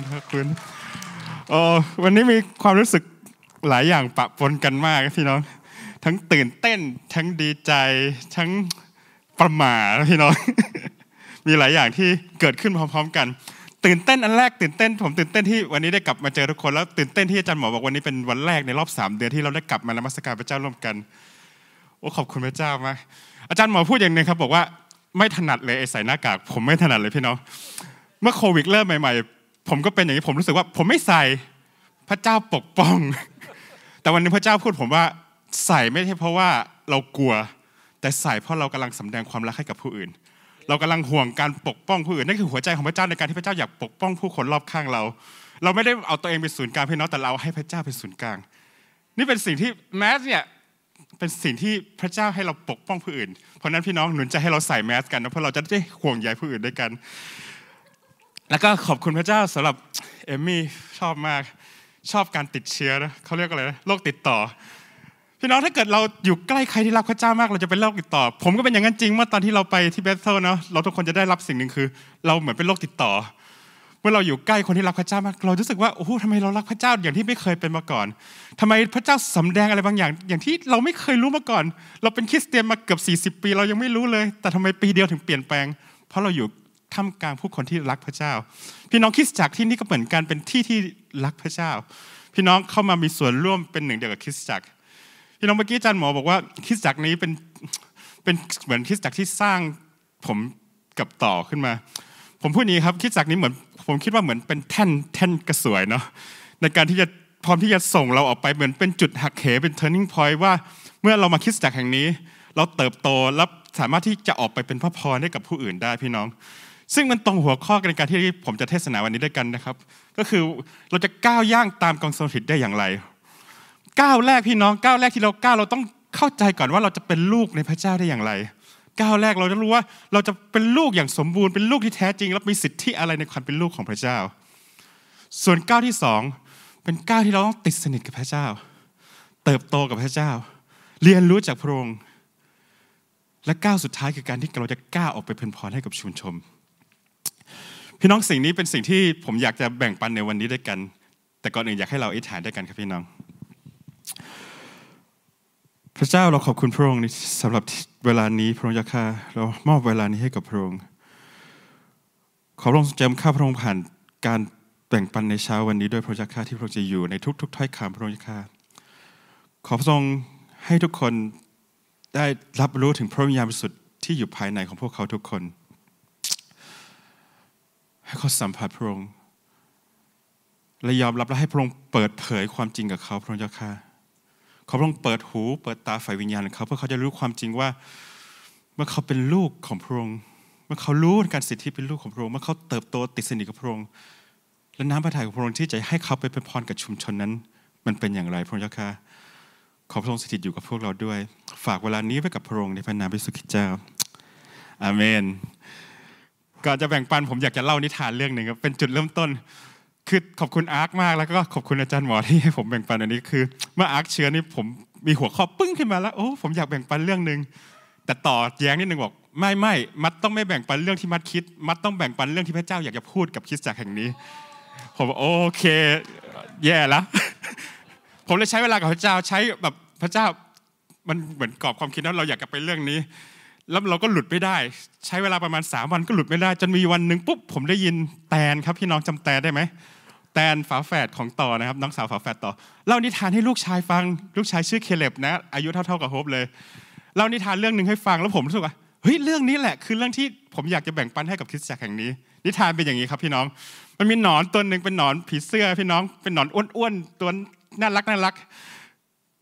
นฮัคืนโอ้วันนี้มีความรู้สึกหลายอย่างปะปนกันมากพี่น้องทั้งตื่นเต้นทั้งดีใจทั้งประหม่าพี่น้องมีหลายอย่างที่เกิดขึ้นพร้อมๆ กัน ตื่นเต้น อันแรกตื่นเต้น ผม ตื่นเต้นที่วันนี้ได้กลับมาเจอทุกคนแล้วตื่นเต้นที่อาจารย์หมอบอกวันนี้เป็นวันแรกในรอบสามเดือนที่เราได้กลับมานมัสการพระเจ้าร่วมกันโอ้ขอบคุณพระเจ้ามากอาจารย์หมอพูดอย่างนึงครับ บอกว่าไม่ถนัดเลยไอ้ใส่หน้ากากผมไม่ถนัดเลยพี่น้องเมื่อโควิดเริ่มใหม่ๆผมก็เป็นอย่างนี้ผมรู้สึกว่าผมไม่ใส่พระเจ้าปกป้อง แต่วันนี้พระเจ้าพูดผมว่าใส่ไม่ใช่เพราะว่าเรากลัว แต่ใส่เพราะเรากำลังสำแดงความรักให้กับผู้อื่น เรากำลังห่วงการปกป้องผู้อื่นนั่น คือหัวใจของพระเจ้าในการที่พระเจ้าอยากปกป้องผู้คนรอบข้างเรา เราไม่ได้เอาตัวเองเป็นศูนย์กลางเพียงน้อยแต่เราให้พระเจ้าเป็นศูนย์กลาง นี่เป็นสิ่งที่แมสเนี่ยเป็นสิ่งที่พระเจ้าให้เราปกป้องผู้อื่น เพราะนั้นพี่น้องหนุนใจให้เราใส่แมส กันนะเพราะเราจะได้ห่วงใยผู้อื่นด้วยกันแล้วก็ขอบคุณพระเจ้าสำหรับเอมมี่ชอบมากชอบการติดเชื้อนะเขาเรียกอะไรนะโรคติดต่อ พี่น้องถ้าเกิดเราอยู่ใกล้ใครที่รักพระเจ้ามากเราจะเป็นโรคติดต่อ ผมก็เป็นอย่างนั้นจริงเมื่อตอนที่เราไปที่เบสเซลเนาะเราทุกคนจะได้รับสิ่งหนึ่งคือ เราเหมือนเป็นโรคติดต่อ เมื่อเราอยู่ใกล้คนที่รักพระเจ้ามากเรารู้สึกว่าโอ้โหทำไมเรารักพระเจ้าอย่างที่ไม่เคยเป็นมาก่อน ทำไมพระเจ้าสำแดงอะไรบางอย่าง อย่างที่เราไม่เคยรู้มาก่อน เราเป็นคริสเตียนมาเกือบ 40 ปี เรายังไม่รู้เลย แต่ทำไมปีเดียวถึงเปลี่ยนแปลง เพราะเราอยู่ท่ามกลางผู้คนที่รักพระเจ้า พี่น้องคริสตจักรที่นี่ก็เหมือนกันเป็นที่ที่รักพระเจ้า พี่น้องเข้ามามีส่วนร่วมเป็นหนึ่ง เดียวกับคริสตจักร พี่น้องเมื่อกี้อาจารย์หมอบอกว่าคริสตจักรนี้เป็นเป็นเหมือนคริสตจักรที่สร้างผมกับต่อขึ้นมา ผมพูดนี้ครับคริสตจักรนี้เหมือนผมคิดว่าเหมือนเป็นแท่นแท่นกระสวยเนาะในการที่จะพร้อมที่จะส่งเราออกไปเหมือนเป็นจุดหักเหเป็น turning point ว่าเมื่อเรามาคริสตจักรแห่งนี้ เราเติบโตรับสามารถที่จะออกไปเป็นพระพรให้กับผู้อื่นได้พี่น้องซึ่งมันตรงหัวข้อในการที่ผมจะเทศนาวันนี้ด้วยกันนะครับ ก็คือเราจะก้าวย่างตามกองโซลิตได้อย่างไรก้าวแรกพี่น้องก้าวแรกที่เราก้าวเราต้องเข้าใจก่อนว่าเราจะเป็นลูกในพระเจ้าได้อย่างไรก้าวแรกเราจะรู้ว่าเราจะเป็นลูกอย่างสมบูรณ์เป็นลูกที่แท้จริงและมีสิทธิอะไรในความเป็นลูกของพระเจ้า ส่วนก้าวที่สองเป็นก้าวที่เราต้องติดสนิทกับพระเจ้า เติบโตกับพระเจ้า เรียนรู้จากพระองค์และก้าวสุดท้ายคือการที่เราจะก้าวออกไปเผนพรให้กับชุมชนพี่น้องสิ่งนี้เป็นสิ่งที่ผมอยากจะแบ่งปันในวันนี้ด้วยกัน แต่ก่อนอื่นอยากให้เราอิฐานด้วยกันครับพี่น้องพระเจ้าเราขอบคุณพระองค์สำหรับเวลานี้พระองค์ยาค่าเรามอบเวลานี้ให้กับพระองค์ขอพระองค์เจิมข้าพระองค์ผ่าน การแบ่งปันในเช้าวันนี้ด้วยพระเจ้าข้าที่พระองค์จะอยู่ในทุกๆถ้อยคำพระองค์ข้าขอพระองค์ให้ทุกคนได้รับรู้ถึงพระวิญญาณบริสุทธิ์ที่อยู่ภายในของพวกเขาทุกคนให้เขาสัมผัสพระองค์และยอมรับและให้พระองค์เปิดเผยความจริงกับเขา พระเจ้าค่ะขอพระองค์เปิดหูเปิดตาฝ่ายวิญญาณเขาเพื่อเขาจะรู้ความจริงว่าเมื่อเขาเป็นลูกของพระองค์เมื่อเขารู้การสิทธิเป็นลูกของพระองค์เมื่อเขาเติบโตติดสนิทกับพระองค์และน้ำพระทัยของพระองค์ที่จะให้เขาไปเป็นพรกับชุมชนนั้น มันเป็นอย่างไร พระเจ้าค่ะขอพระองค์สถิตอยู่กับพวกเราด้วย ฝากเวลานี้ไว้กับพระองค์ในพระนามพระสุขิตเจ้าอาเมนก่อนจะแบ่งปันผมอยากจะเล่านิทานเรื่องหนึ่งครับเป็นจุดเริ่มต้น คือขอบคุณอาร์คมากแล้ว ก็ขอบคุณอาจารย์หมอที่ให้ผมแบ่งปันอันนี้คือ เมื่ออาร์คเชื้อนี่ผมมีหัวข้อปึ้งขึ้นมาแล้ว โอ้ผมอยากแบ่งปันเรื่องหนึ่งแต่ต่อแย้งนิดนึงบอกไม่ไม่มัดต้องไม่แบ่งปันเรื่องที่มัดคิด มัดต้องแบ่งปันเรื่องที่พระเจ้าอยากจะพูดกับคริสตจากแห่งนี้ ผมโอเค แย่แล้วผมเลยใช้เวลากับพระเจ้าใช้แบบพระเจ้ามันเหมือนกรอบความคิดนล้วเราอยากจะไปเรื่องนี้แล้วเราก็หลุดไม่ได้ ใช้เวลาประมาณ3วันก็หลุดไม่ได้จนมีวันหนึ่งปุ๊บผมได้ยินแตนครับพี่น้องจำแตนได้ไหมแตนฝาแฝดของต่อนะครับน้องสาวฝาแฝดต่อเล่านิทานให้ลูกชายฟัง ลูกชายชื่อเคเล็บนะ อายุเท่าๆกับโฮปเลยเล่านิทานเรื่องหนึ่งให้ฟังแล้วผมรู้สึกว่าเฮ้ยเรื่องนี้แหละ คือเรื่องที่ผมอยากจะแบ่งปันให้กับคริสตจักรแห่งนี้ นิทานเป็นอย่างนี้ครับพี่น้อง มันมีหนอนตัวหนึ่งเป็นหนอนผีเสื้อพี่น้องเป็นหนอนอ้วนๆตัวน่ารัก น่ารัก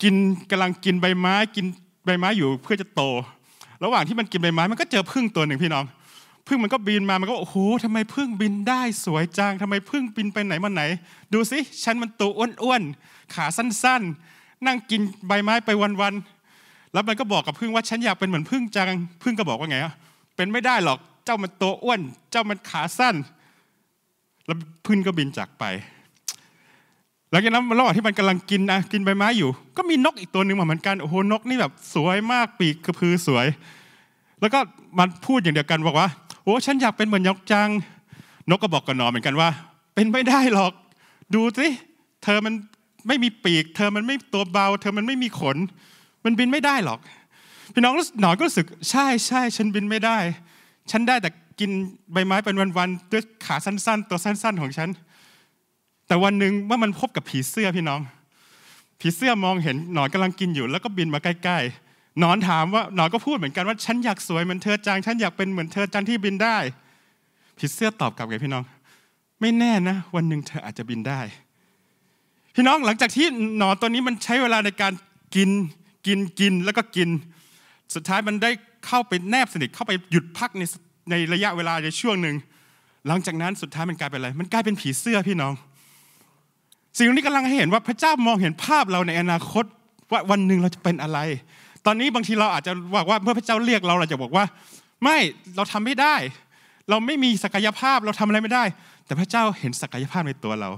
กินกำลังกินใบไม้กินใบไม้อยู่เพื่อจะโตระหว่างที่มันกินใบไม้ มันก็เจอพึ่งตัวหนึ่งพี่น้อง พึ่งมันก็บินมา มันก็โอ้โหทำไมพึ่งบินได้สวยจังทำไมพึ่งบินไปไหนมาไหน ดูสิ ฉันมันตัวอ้วนๆ ขาสั้นๆ นั่งกินใบไม้ไปวันๆ แล้วมันก็บอกกับพึ่งว่าฉันอยากเป็นเหมือนพึ่งจังพึ่งก็บอกว่าไงอ่ะ เป็นไม่ได้หรอก เจ้ามันตัวอ้วน เจ้ามันขาสั้น แล้วพึ่งก็บินจากไปหลังจากนั้นระหว่างที่มันกำลังกินนะกินใบไม้อยู่ก็มีนกอีกตัวหนึ่งมาเหมือนกันโอ้โหนกนี่แบบสวยมากปีกกระพือสวย แล้วก็มันพูดอย่างเดียวกันบอกว่าโอ้ฉันอยากเป็นเหมือนนกจังนกก็บอกกับนอนเหมือนกันว่า เป็นไม่ได้หรอก ดูสิเธอมันไม่มีปีกเธอมันไม่ตัวเบาเธอมันไม่มีขน มันบินไม่ได้หรอก พี่น้องหนอนก็รู้สึกใช่ใช่ฉันบินไม่ได้ ฉันได้แต่กินใบไม้เป็นวันๆด้วยขาสั้นๆ ตัวสั้น ๆ ของฉันแต่วันหนึ่งเมื่อมันพบกับผีเสื้อพี่น้อง ผีเสื้อมองเห็นหนอนกำาลังกินอยู่ แล้วก็บินมาใกล้ๆหนอนถามว่าหนอนก็พูดเหมือนกันว่าฉันอยากสวยเหมือนเธอจังฉันอยากเป็นเหมือนเธอจังที่บินได้ ผีเสื้อตอบกลับไงพี่น้อง ไม่แน่นะ วันหนึ่งเธออาจจะบินได้ พี่น้องหลังจากที่หนอนตัวนี้มันใช้เวลาในการกินกินกินแล้วก็กิน สุดท้ายมันได้เข้าไปแนบสนิทเข้าไปหยุดพักในในระยะเวลาในช่วงหนึ่งหลังจากนั้นสุดท้ายมันกลายเป็นอะไรมันกลายเป็นผีเสื้อพี่น้องสิ่งนี้กำลังให้เห็นว่าพระเจ้ามองเห็นภาพเราในอนาคตว่าวันหนึ่งเราจะเป็นอะไร ตอนนี้บางทีเราอาจจะบอกว่าเมื่อพระเจ้าเรียกเราเราจะบอกว่า ไม่เราทำไม่ได้ เราไม่มีศักยภาพเราทำอะไรไม่ได้ แต่พระเจ้าเห็นศักยภาพในตัวเรา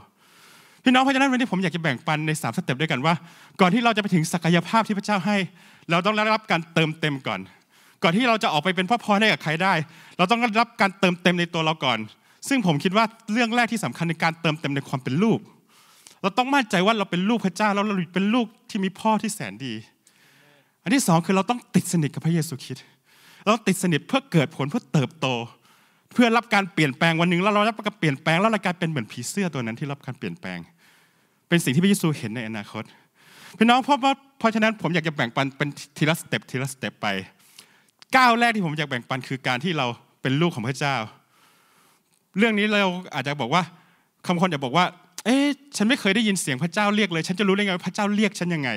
พี่น้องเพราะฉะนั้นวันนี้ผมอยากจะแบ่งปันในสามสเต็ปด้วยกันว่าก่อนที่เราจะไปถึงศักยภาพที่พระเจ้าให้ เราต้องได้รับการเติมเต็มก่อน ก่อนที่เราจะออกไปเป็นพ่อพอได้กับใครได้ เราต้องได้รับการเติมเต็มในตัวเราก่อน ซึ่งผมคิดว่าเรื่องแรกที่สำคัญในการเติมเต็มในความเป็นลูกเราต้องมั่นใจว่าเราเป็นลูกพระเจ้าแล้วเราเป็นลูกที่มีพ่อที่แสนดี อันที่สองคือเราต้องติดสนิทกับพระเยซูคริสต์เราติดสนิทเพื่อเกิดผลเพื่อเติบโต เพื่อรับการเปลี่ยนแปลงวันหนึ่งแล้วเรารับการเปลี่ยนแปลงแล้วเรากลายเป็นเหมือนผีเสื้อตัวนั้นที่รับการเปลี่ยนแปลง เป็นสิ่งที่พระเยซูเห็นในอนาคตพี่น้องเพราะว่าเพราะฉะนั้นผมอยากจะแบ่งปันเป็นทีละสเต็ปทีละสเต็ปไป ก้าวแรกที่ผมอยากแบ่งปันคือการที่เราเป็นลูกของพระเจ้า เรื่องนี้เราอาจจะบอกว่าคำคนจะบอกว่าเอ๊ะ ฉันไม่เคยได้ยินเสียงพระเจ้าเรียกเลย ฉันจะรู้ได้ไงว่าพระเจ้าเรียกฉันยังไง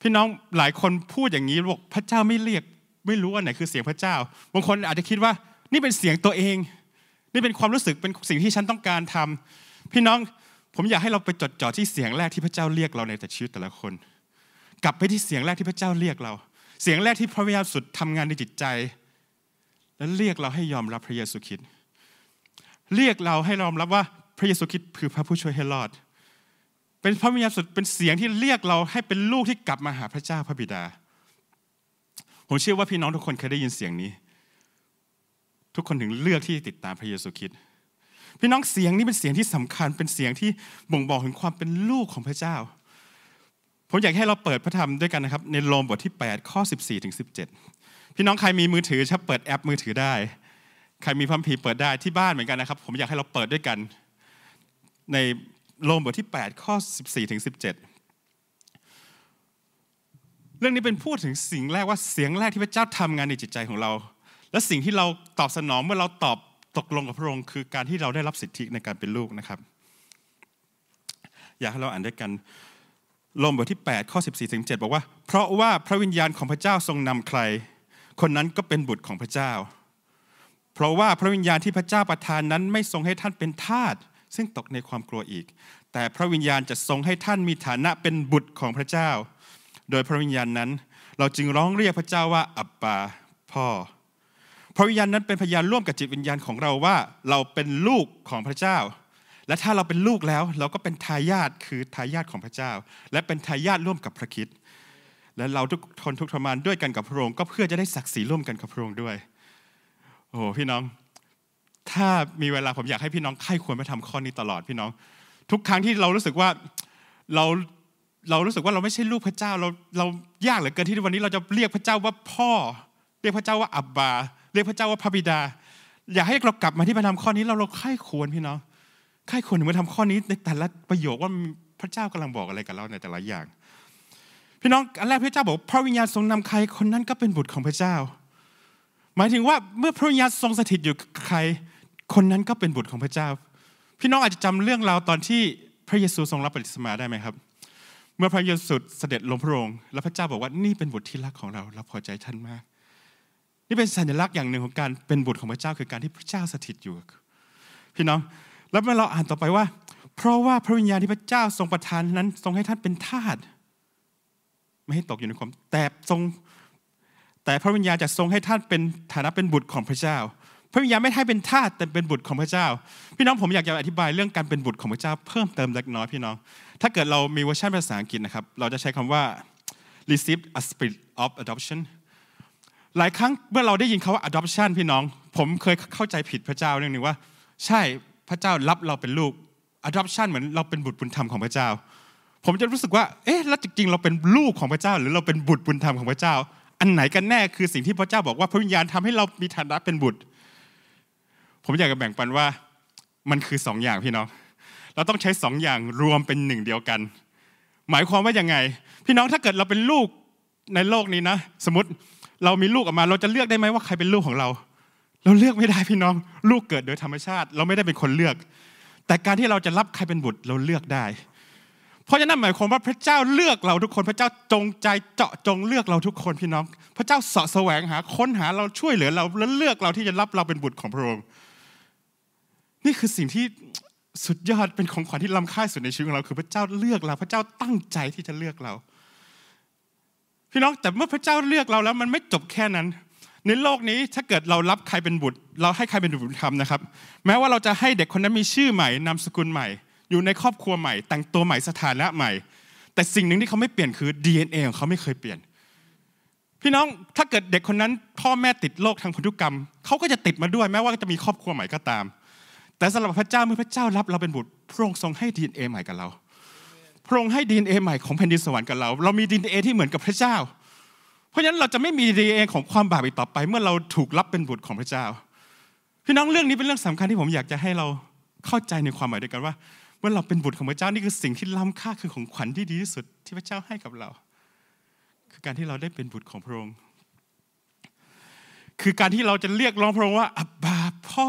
พี่น้องหลายคนพูดอย่างนี้บอกพระเจ้าไม่เรียก ไม่รู้ว่าไหนคือเสียงพระเจ้า บางคนอาจจะคิดว่า นี่เป็นเสียงตัวเอง นี่เป็นความรู้สึก เป็นสิ่งที่ฉันต้องการทำ พี่น้องผมอยากให้เราไปจดจ่อที่เสียงแรกที่พระเจ้าเรียกเราในแต่ชีวิตแต่ละคน กลับไปที่เสียงแรกที่พระเจ้าเรียกเรา เสียงแรกที่พระวิญญาณสุดทำงานในจิตใจ และเรียกเราให้ยอมรับพระเยซูคริสต์ เรียกเราให้ยอมรับว่าระเยซูคริสต์คือพระผู้ช่วยให้รอด เป็นพระวิญญาณสุดเป็นเสียงที่เรียกเราให้เป็นลูกที่กลับมาหาพระเจ้าพระบิดา ผมเชื่อว่าพี่น้องทุกคนเคยได้ยินเสียงนี้ ทุกคนถึงเลือกที่ติดตามพระเยซูคริสต์พี่น้องเสียงนี้เป็นเสียงที่สำคัญ เป็นเสียงที่บ่งบอกถึงความเป็นลูกของพระเจ้า ผมอยากให้เราเปิดพระธรรมด้วยกันนะครับในโลมบทที่8ข้อ14 ถึงสิพี่น้องใครมีมือถือชอบเปิดแอปมือถือได้ ใครมีพัมพีเปิดได้ที่บ้านเหมือนกันนะครับ ผมอยากให้เราเปิดด้วยกันในโรมบทที่8ข้อ14ถึง17 เรื่องนี้เป็นพูดถึงสิ่งแรกว่าเสียงแรกที่พระเจ้าทำงานในจิตใจของเรา และสิ่งที่เราตอบสนองเมื่อเราตอบตกลงกับพระองค์ คือการที่เราได้รับสิทธิในการเป็นลูกนะครับอยากให้เราอ่านด้วยกันโรมบทที่8ข้อ14ถึง7บอกว่า เพราะว่าพระวิญญาณของพระเจ้าทรงนำใคร คนนั้นก็เป็นบุตรของพระเจ้า เพราะว่าพระวิญญาณที่พระเจ้าประทานนั้นไม่ทรงให้ท่านเป็นทาสซึ่งตกในความกลัวอีก แต่พระวิญญาณจะทรงให้ท่านมีฐานะเป็นบุตรของพระเจ้า โดยพระวิญญาณนั้น เราจึงร้องเรียกพระเจ้าว่าอับปาพ่อ พระวิญญาณนั้นเป็นพยานร่วมกับจิตวิญญาณของเราว่า เราเป็นลูกของพระเจ้า และถ้าเราเป็นลูกแล้ว เราก็เป็นทายาทคือทายาทของพระเจ้า และเป็นทายาทร่วมกับพระคิดและเราทุกทนทุกทรมานด้วยกันกับพระองค์ก็เพื่อจะได้ศักดิ์ศรีร่วมกันกับพระองค์ด้วย โอ้พี่น้องถ้ามีเวลาผมอยากให้พี่น้องไข้ควรไปทำข้อนี้ตลอดพี่น้อง ทุกครั้งที่เรารู้สึกว่าเราเรารู้สึกว่าเราไม่ใช่ลูกพระเจ้า เราเรายากเหลือเกินที่วันนี้ เราจะเรียกพระเจ้าว่าพ่อ เรียกพระเจ้าว่าอับบาเรียกพระเจ้าว่าพระบิดา อยากให้เรากลับมาที่พระธรรมข้อนี้เราเราไข้ควรพี่น้องไข้ควรถึงมาทำข้อนี้ในแต่ละประโยคว่าพระเจ้ากำลังบอกอะไรกับเราในแต่ละอย่าง พี่น้องอันแรกพระเจ้าบอกพระวิญญาณทรงนำใครคนนั้นก็เป็นบุตรของพระเจ้า หมายถึงว่าเมื่อพระวิญญาณทรงสถิตอยู่ใครคนนั้นก็เป็นบุตรของพระเจ้า พี่น้องอาจจะจำเรื่องราวตอนที่พระเยซูทรงรับปฏิสมาได้ไหมครับ เมื่อพระเยซูเสด็จลงพระโรงแล้วพระเจ้าบอกว่านี่เป็นบุตรที่รักของเราเราพอใจท่านมาก นี่เป็นสัญลักษณ์อย่างหนึ่งของการเป็นบุตรของพระเจ้าคือการที่พระเจ้าสถิตอยู่ พี่น้อง แล้วเมื่อเราอ่านต่อไปว่า เพราะว่าพระวิญญาณที่พระเจ้าทรงประทานนั้น ทรงให้ท่านเป็นทาสไม่ให้ตกอยู่ในความแต่ทรง แต่พระวิญญาณจะทรงให้ท่านเป็นฐานะเป็นบุตรของพระเจ้าพระวิญญาณไม่ให้เป็นทาสแต่เป็นบุตรของพระเจ้า พี่น้องผมอยากจะอธิบายเรื่องการเป็นบุตรของพระเจ้าเพิ่มเติมเล็กน้อยพี่น้อง ถ้าเกิดเรามีเวอร์ชันภาษาอังกฤษนะครับเราจะใช้คำว่า receive a spirit of adoption หลายครั้งเมื่อเราได้ยินคาว่า adoption พี่น้องผมเคยเข้าใจผิดพระเจ้าเรื่องนึงว่าใช่พระเจ้ารับเราเป็นลูก adoption เหมือนเราเป็นบุตรบุญธรรมของพระเจ้า ผมจะรู้สึกว่า เอ๊ะแล้วจริงๆเราเป็นลูกของพระเจ้า หรือเราเป็นบุตรบุญธรรมของพระเจ้า อันไหนกันแน่คือสิ่งที่พระเจ้าบอกว่าพระวิญญาณทำให้เรามีฐานะเป็นบุตรผมอยากจะแบ่งปันว่ามันคือสองอย่างพี่น้อง เราต้องใช้สองอย่างรวมเป็นหนึ่งเดียวกัน หมายความว่ายังไง พี่น้องถ้าเกิดเราเป็นลูกในโลกนี้นะสมมติเรามีลูกออกมา เราจะเลือกได้ไหมว่าใครเป็นลูกของเรา เราเลือกไม่ได้พี่น้อง ลูกเกิดโดยธรรมชาติ เราไม่ได้เป็นคนเลือก แต่การที่เราจะรับใครเป็นบุตรเราเลือกได้ เพราะฉะนั้นหมายความว่าพระเจ้าเลือกเราทุกคน พระเจ้าจงใจเจาะจงเลือกเราทุกคนพี่น้อง พระเจ้าเสาะแสวงหา ค้นหาเราช่วยเหลือ เราและเลือกเราที่จะรับเราเป็นบุตรของพระองค์นี่คือสิ่งที่สุดยอดเป็นของขวัญที่ล้ำค่าสุดในชีวิตของเราคือพระเจ้าเลือกเราพระเจ้าตั้งใจที่จะเลือกเรา พี่น้องแต่เมื่อพระเจ้าเลือกเราแล้วมันไม่จบแค่นั้นในโลกนี้ถ้าเกิดเรารับใครเป็นบุตร เราให้ใครเป็นบุตรธรรมนะครับ แม้ว่าเราจะให้เด็กคนนั้นมีชื่อใหม่นามสกุลใหม่ อยู่ในครอบครัวใหม่ แต่งตัวใหม่สถานะใหม่ แต่สิ่งหนึ่งที่เขาไม่เปลี่ยนคือ DNA ของเขาไม่เคยเปลี่ยน พี่น้องถ้าเกิดเด็กคนนั้นพ่อแม่ติดโรคทางพันธุกรรมเขาก็จะติดมาด้วย แม้ว่าจะมีครอบครัวใหม่ก็ตามแต่สำหรับพระเจ้าเมื่อพระเจ้ารับเราเป็นบุตรพระองค์ทรงให้ดีเนเอใหม่กับเราพระองค์ให้ดีเนเอใหม่ของแผ่นดินสวรรค์กับเราเรามีดีเนเอที่เหมือนกับพระเจ้า เพราะฉะนั้นเราจะไม่มีดีเนเอของความบาปอีกต่อไป เมื่อเราถูกรับเป็นบุตรของพระเจ้าพี่น้องเรื่องนี้เป็นเรื่องสำคัญที่ผมอยากจะให้เราเข้าใจในความหมายเดียวกันว่า เมื่อเราเป็นบุตรของพระเจ้านี่คือสิ่งที่ล้ำค่าคือของขวัญที่ดีที่สุดที่พระเจ้าให้กับเรา คือการที่เราได้เป็นบุตรของพระองค์ คือการที่เราจะเรียกร้องพระองค์ว่าอับบาพ่อ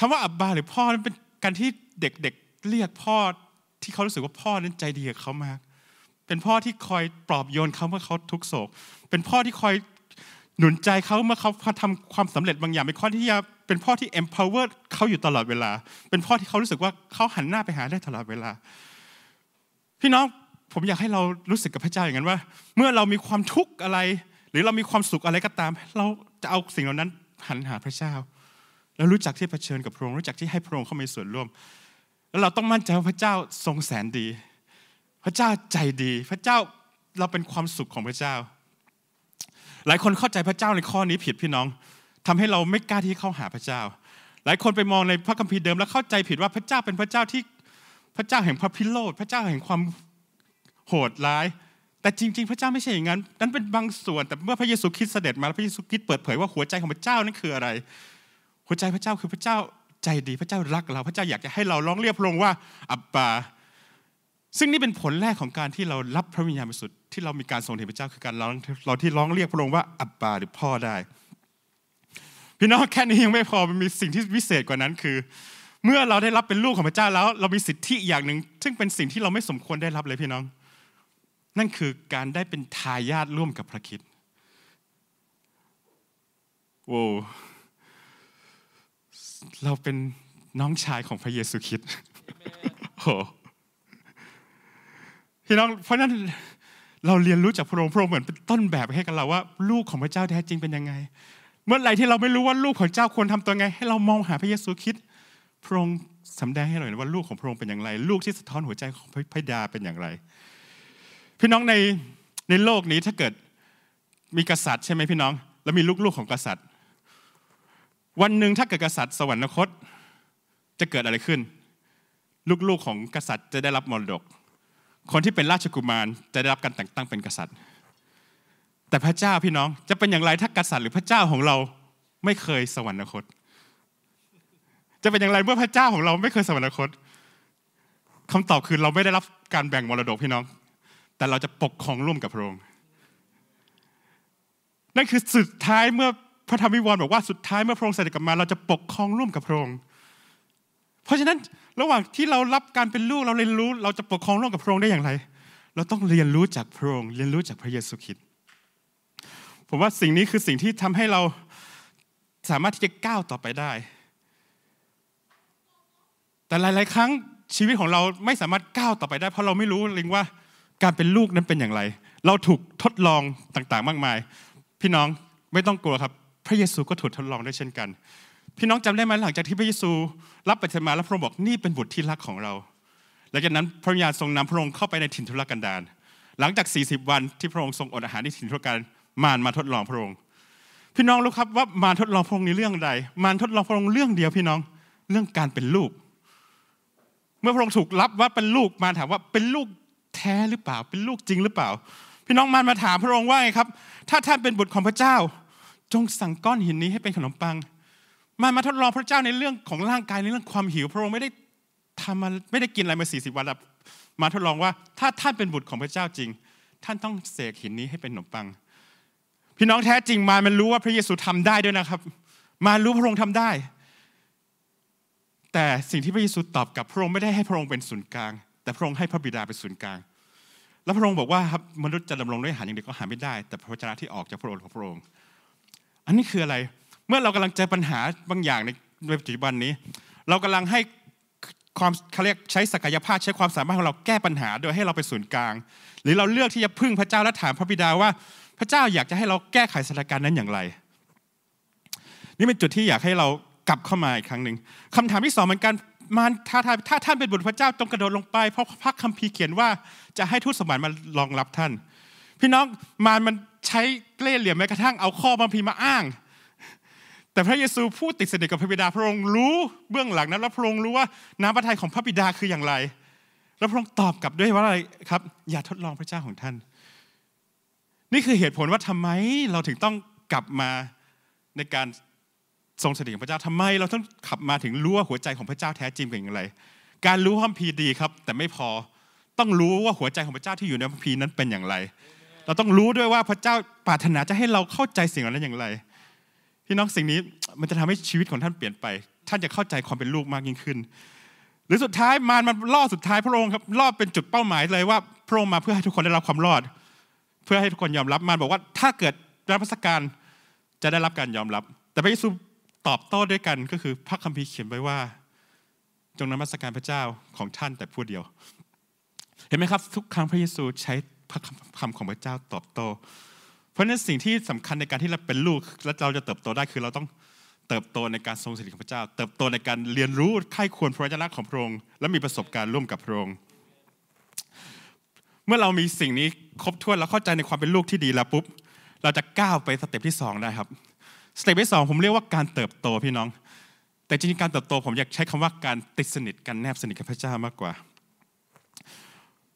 คำว่าอับบาหรือพ่อนั้นเป็นการที่เด็กๆเรียกพ่อที่เขารู้สึกว่าพ่อนั้นใจดีกับเขามาก เป็นพ่อที่คอยปลอบโยนเขาเมื่อเขาทุกโศก เป็นพ่อที่คอยหนุนใจเขาเมื่อเขาทำความสำเร็จบางอย่างเป็นพ่อที่เป็นพ่อที่ empower เขาอยู่ตลอดเวลา เป็นพ่อที่เขารู้สึกว่าเขาหันหน้าไปหาได้ตลอดเวลา พี่น้องผมอยากให้เรารู้สึกกับพระเจ้าอย่างนั้นว่าเมื่อเรามีความทุกข์อะไร หรือเรามีความสุขอะไรก็ตาม เราจะเอาสิ่งเหล่านั้นหันหาพระเจ้าแล้วรู้จักที่เผชิญกับพระองค์รู้จักที่ให้พระองค์เข้ามาส่วนร่วมแล้วเราต้องมั่นใจว่าพระเจ้าทรงแสนดี พระเจ้าใจดี พระเจ้าเราเป็นความสุขของพระเจ้า หลายคนเข้าใจพระเจ้าในข้อนี้ผิดพี่น้องทำให้เราไม่กล้าที่เข้าหาพระเจ้า หลายคนไปมองในพระคัมภีร์เดิม แล้วเข้าใจผิดว่าพระเจ้าเป็นพระเจ้าที่พระเจ้าแห่งพระพิโรธพระเจ้าแห่งความโหดร้าย แต่จริง ๆ พระเจ้าไม่ใช่อย่างนั้น นั้นเป็นบางส่วนแต่เมื่อพระเยซูคริสต์เสด็จ มาแล้วพระเยซูคริสต์เปิดเผยว่า หัวใจของพระเจ้านั้นคืออะไรใจพระเจ้าคือพระเจ้าใจดีพระเจ้ารักเราพระเจ้าอยากจะให้เราร้องเรียกพระองค์ว่าอับบาซึ่งนี่เป็นผลแรกของการที่เรารับพระวิญญาณบริสุทธิ์ที่เรามีการทรงเห็นพระเจ้าคือการร้องเราที่ร้องเรียกพระองค์ว่าอับบาหรือพ่อได้ พี่น้องแค่นี้ยังไม่พอมันมีสิ่งที่วิเศษกว่านั้นคือ เมื่อเราได้รับเป็นลูกของพระเจ้าแล้วเรามีสิทธิอย่างหนึ่ง ซึ่งเป็นสิ่งที่เราไม่สมควรได้รับเลยพี่น้อง นั่นคือการได้เป็นทายาทร่วมกับพระคิดโว้เราเป็นน้องชายของพระเยซูคริสต์โหพี่น้องเพราะนั้นเราเรียนรู้จากพระองค์ พระองค์เหมือนเป็นต้นแบบให้กับเราว่า ลูกของพระเจ้าแท้จริงเป็นยังไง เมื่อไรที่เราไม่รู้ว่าลูกของเจ้าควรทำตัวไง ให้เรามองหาพระเยซูคริสต์พระองค์สำแดงให้เราเห็นว่า ลูกของพระองค์เป็นอย่างไร ลูกที่สะท้อนหัวใจของพระดาเป็นอย่างไร พี่น้องในในโลกนี้ถ้าเกิดมีกษัตริย์ใช่ไหมพี่น้อง แล้วมีลูกๆของกษัตริย์วันหนึ่งถ้าเกิดกษัตริย์สวรรคตจะเกิดอะไรขึ้น ลูกๆของกษัตริย์จะได้รับมรดก คนที่เป็นราชกุมาร จะได้รับการแต่งตั้งเป็นกษัตริย์ แต่พระเจ้าพี่น้องจะเป็นอย่างไรถ้ากษัตริย์หรือพระเจ้าของเราไม่เคยสวรรคต จะเป็นอย่างไรเมื่อพระเจ้าของเราไม่เคยสวรรคต คำตอบคือเราไม่ได้รับการแบ่งมรดกพี่น้อง แต่เราจะปกครองร่วมกับพระองค์นั่นคือสุดท้ายเมื่อพระธรรมวิวรณ์บอกว่าสุดท้ายเมื่อพระองค์เสด็จกลับมาเราจะปกครองร่วมกับพระองค์ เพราะฉะนั้นระหว่างที่เรารับการเป็นลูกเราเรียนรู้เราจะปกครองร่วมกับพระองค์ได้อย่างไร เราต้องเรียนรู้จากพระองค์เรียนรู้จากพระเยซูคริสต์ผมว่าสิ่งนี้คือสิ่งที่ทำให้เราสามารถที่จะก้าวต่อไปได้ แต่หลาย ๆ ครั้งชีวิตของเราไม่สามารถก้าวต่อไปได้ เพราะเราไม่รู้ลิงว่าการเป็นลูกนั้นเป็นอย่างไร เราถูกทดลองต่าง ๆ มากมาย พี่น้องไม่ต้องกลัวครับพระเยซูก็ถูกทดลองด้วยเช่นกัน พี่น้องจำได้ไหมหลังจากที่พระเยซูรับปัจมาแล้วพระองค์บอกนี่เป็นบุตรที่รักของเราหลังจากนั้นพระญาณทรงนำพระองค์เข้าไปในถิ่นทุรกันดาร หลังจาก40วันที่พระองค์ทรงอดอาหารในถิ่นทุรกันมารมาทดลองพระองค์ พี่น้องรู้ครับว่ามารทดลองพระองค์ในเรื่องใด มารทดลองพระองค์เรื่องเดียว พี่น้องเรื่องการเป็นลูก เมื่อพระองค์ถูกรับว่าเป็นลูก มารถามว่าเป็นลูกแท้หรือเปล่า เป็นลูกจริงหรือเปล่า พี่น้องมารมาถามพระองค์ว่าไงครับถ้าท่านเป็นบุตรของพระเจ้าจงสั่งก้อนหินนี้ให้เป็นขนมปัง มามาทดลองพระเจ้าในเรื่องของร่างกายในเรื่องความหิว พระองค์ไม่ได้ทำมาไม่ได้กินอะไรมาสี่สิบวันแล้วมาทดลองว่าถ้าท่านเป็นบุตรของพระเจ้าจริง ท่านต้องเสกหินนี้ให้เป็นขนมปัง พี่น้องแท้จริงมา มันรู้ว่าพระเยซูทำได้ด้วยนะครับ มารู้พระองค์ทำได้ แต่สิ่งที่พระเยซูตอบกับพระองค์ไม่ได้ให้พระองค์เป็นศูนย์กลาง แต่พระองค์ให้พระบิดาเป็นศูนย์กลาง แล้วพระองค์บอกว่าครับมนุษย์จะดำรงด้วยอาหารอย่างเดียวก็หาไม่ได้ แต่พระวจนะที่ออกจากพระโอษฐ์ของพระองค์ันนี้คืออะไร เมื่อเรากำลังเจอปัญหาบางอย่างในปัจจุบันนี้ เรากำลังให้ความเขาเรียกใช้ศักยภาพใช้ความสามารถของเราแก้ปัญหา โดยให้เราเป็นศูนย์กลาง หรือเราเลือกที่จะพึ่งพระเจ้าและถามพระบิดาว่าพระเจ้าอยากจะให้เราแก้ไขสถานการณ์นั้นอย่างไร นี่เป็นจุดที่อยากให้เรากลับเข้ามาอีกครั้งหนึ่งคำถามที่สองเหมือนกันมารถ้าท่านถ้าท่านเป็นบุตรพระเจ้าจงกระโดดลงไปเพราะพระคัมภีร์เขียนว่าจะให้ทูตสวรรค์มารองรับท่าน พี่น้องมารมันใช้เล่เหลี่ยมแม้กระทั่งเอาข้อบัมพีมาอ้าง แต่พระเยซูพูดติดสนิทกับพระบิดาพระองค์รู้เบื้องหลังนั้น และพระองค์รู้ว่าน้ำพระทัยของพระบิดาคืออย่างไร แล้วพระองค์ตอบกลับด้วยว่าอะไรครับ อย่าทดลองพระเจ้าของท่าน นี่คือเหตุผลว่าทำไมเราถึงต้องกลับมาในการทรงสถิตของพระเจ้าทำไม เราต้องขับมาถึงรู้ว่าหัวใจของพระเจ้าแท้จริงเป็นอย่างไร การรู้ความพีดีครับ แต่ไม่พอต้องรู้ว่าหัวใจของพระเจ้าที่อยู่ในพระพีนั้นเป็นอย่างไรเราต้องรู้ด้วยว่าพระเจ้าปรารถนาจะให้เราเข้าใจสิ่งนั้นอย่างไรพี่น้องสิ่งนี้มันจะทำให้ชีวิตของท่านเปลี่ยนไป ท่านจะเข้าใจความเป็นลูกมากยิ่งขึ้น หรือสุดท้ายมารมันล่อสุดท้ายพระองค์ครับล่อเป็นจุดเป้าหมายเลย ว่าพระองค์มาเพื่อให้ทุกคนได้รับความรอด เพื่อให้ทุกคนยอมรับมารบอกว่าถ้าเกิดรับราชการจะได้รับการยอมรับ แต่พระเยซูตอบโต้ด้วยกัน ก็คือพระคัมภีร์เขียนไว้ว่า จงนมัสการพระเจ้าของท่านแต่ผู้เดียว เห็นไหมครับ ทุกครั้งพระเยซูใช้พระคำของพระเจ้าตอบโต เพราะนั้นสิ่งที่สำคัญในการที่เราเป็นลูกและเราจะเติบโตได้คือเราต้องเติบโตในการทรงสถิตของพระเจ้า เติบโตในการเรียนรู้ไ่้ควรพระวจนะของพระองค์และมีประสบการณ์ร่วมกับพระองค์ เมื่อเรามีสิ่งนี้ครบถ้วนแล้วเข้าใจในความเป็นลูกที่ดีแล้วปุ๊บเราจะก้าวไปสเต็ปที่2ได้ครับสเต็ปที่ 2 ผมเรียกว่าการเติบโตพี่น้อง แต่จริงๆการเติบโตผมอยากใช้คำว่าการติดสนิทกันแนบสนิทกับพระเจ้ามากกว่า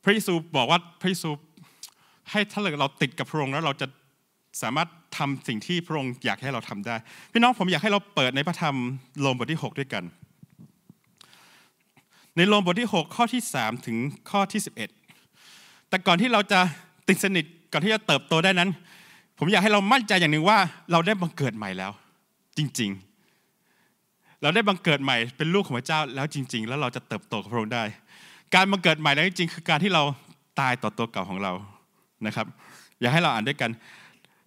พระเยซูบอกว่าพระเยซูให้ถ้าเราติดกับพระองค์แล้วเราจะสามารถทำสิ่งที่พระองค์อยากให้เราทำได้พี่น้องผมอยากให้เราเปิดในพระธรรมโลมบทที่ 6 ด้วยกัน ในโลมบทที่ 6 ข้อที่ 3 ถึงข้อที่ 11 แต่ก่อนที่เราจะติดสนิทก่อนที่จะเติบโตได้นั้น ผมอยากให้เรามั่นใจอย่างหนึ่งว่าเราได้บังเกิดใหม่แล้ว จริงๆ เราได้บังเกิดใหม่เป็นลูกของพระเจ้าแล้วจริง ๆ แล้วเราจะเติบโตกับพระองค์ได้ การบังเกิดใหม่นั้นจริงๆคือการที่เราตายต่อตัวเก่าของเรานะครับอยากให้เราอ่านด้วยกัน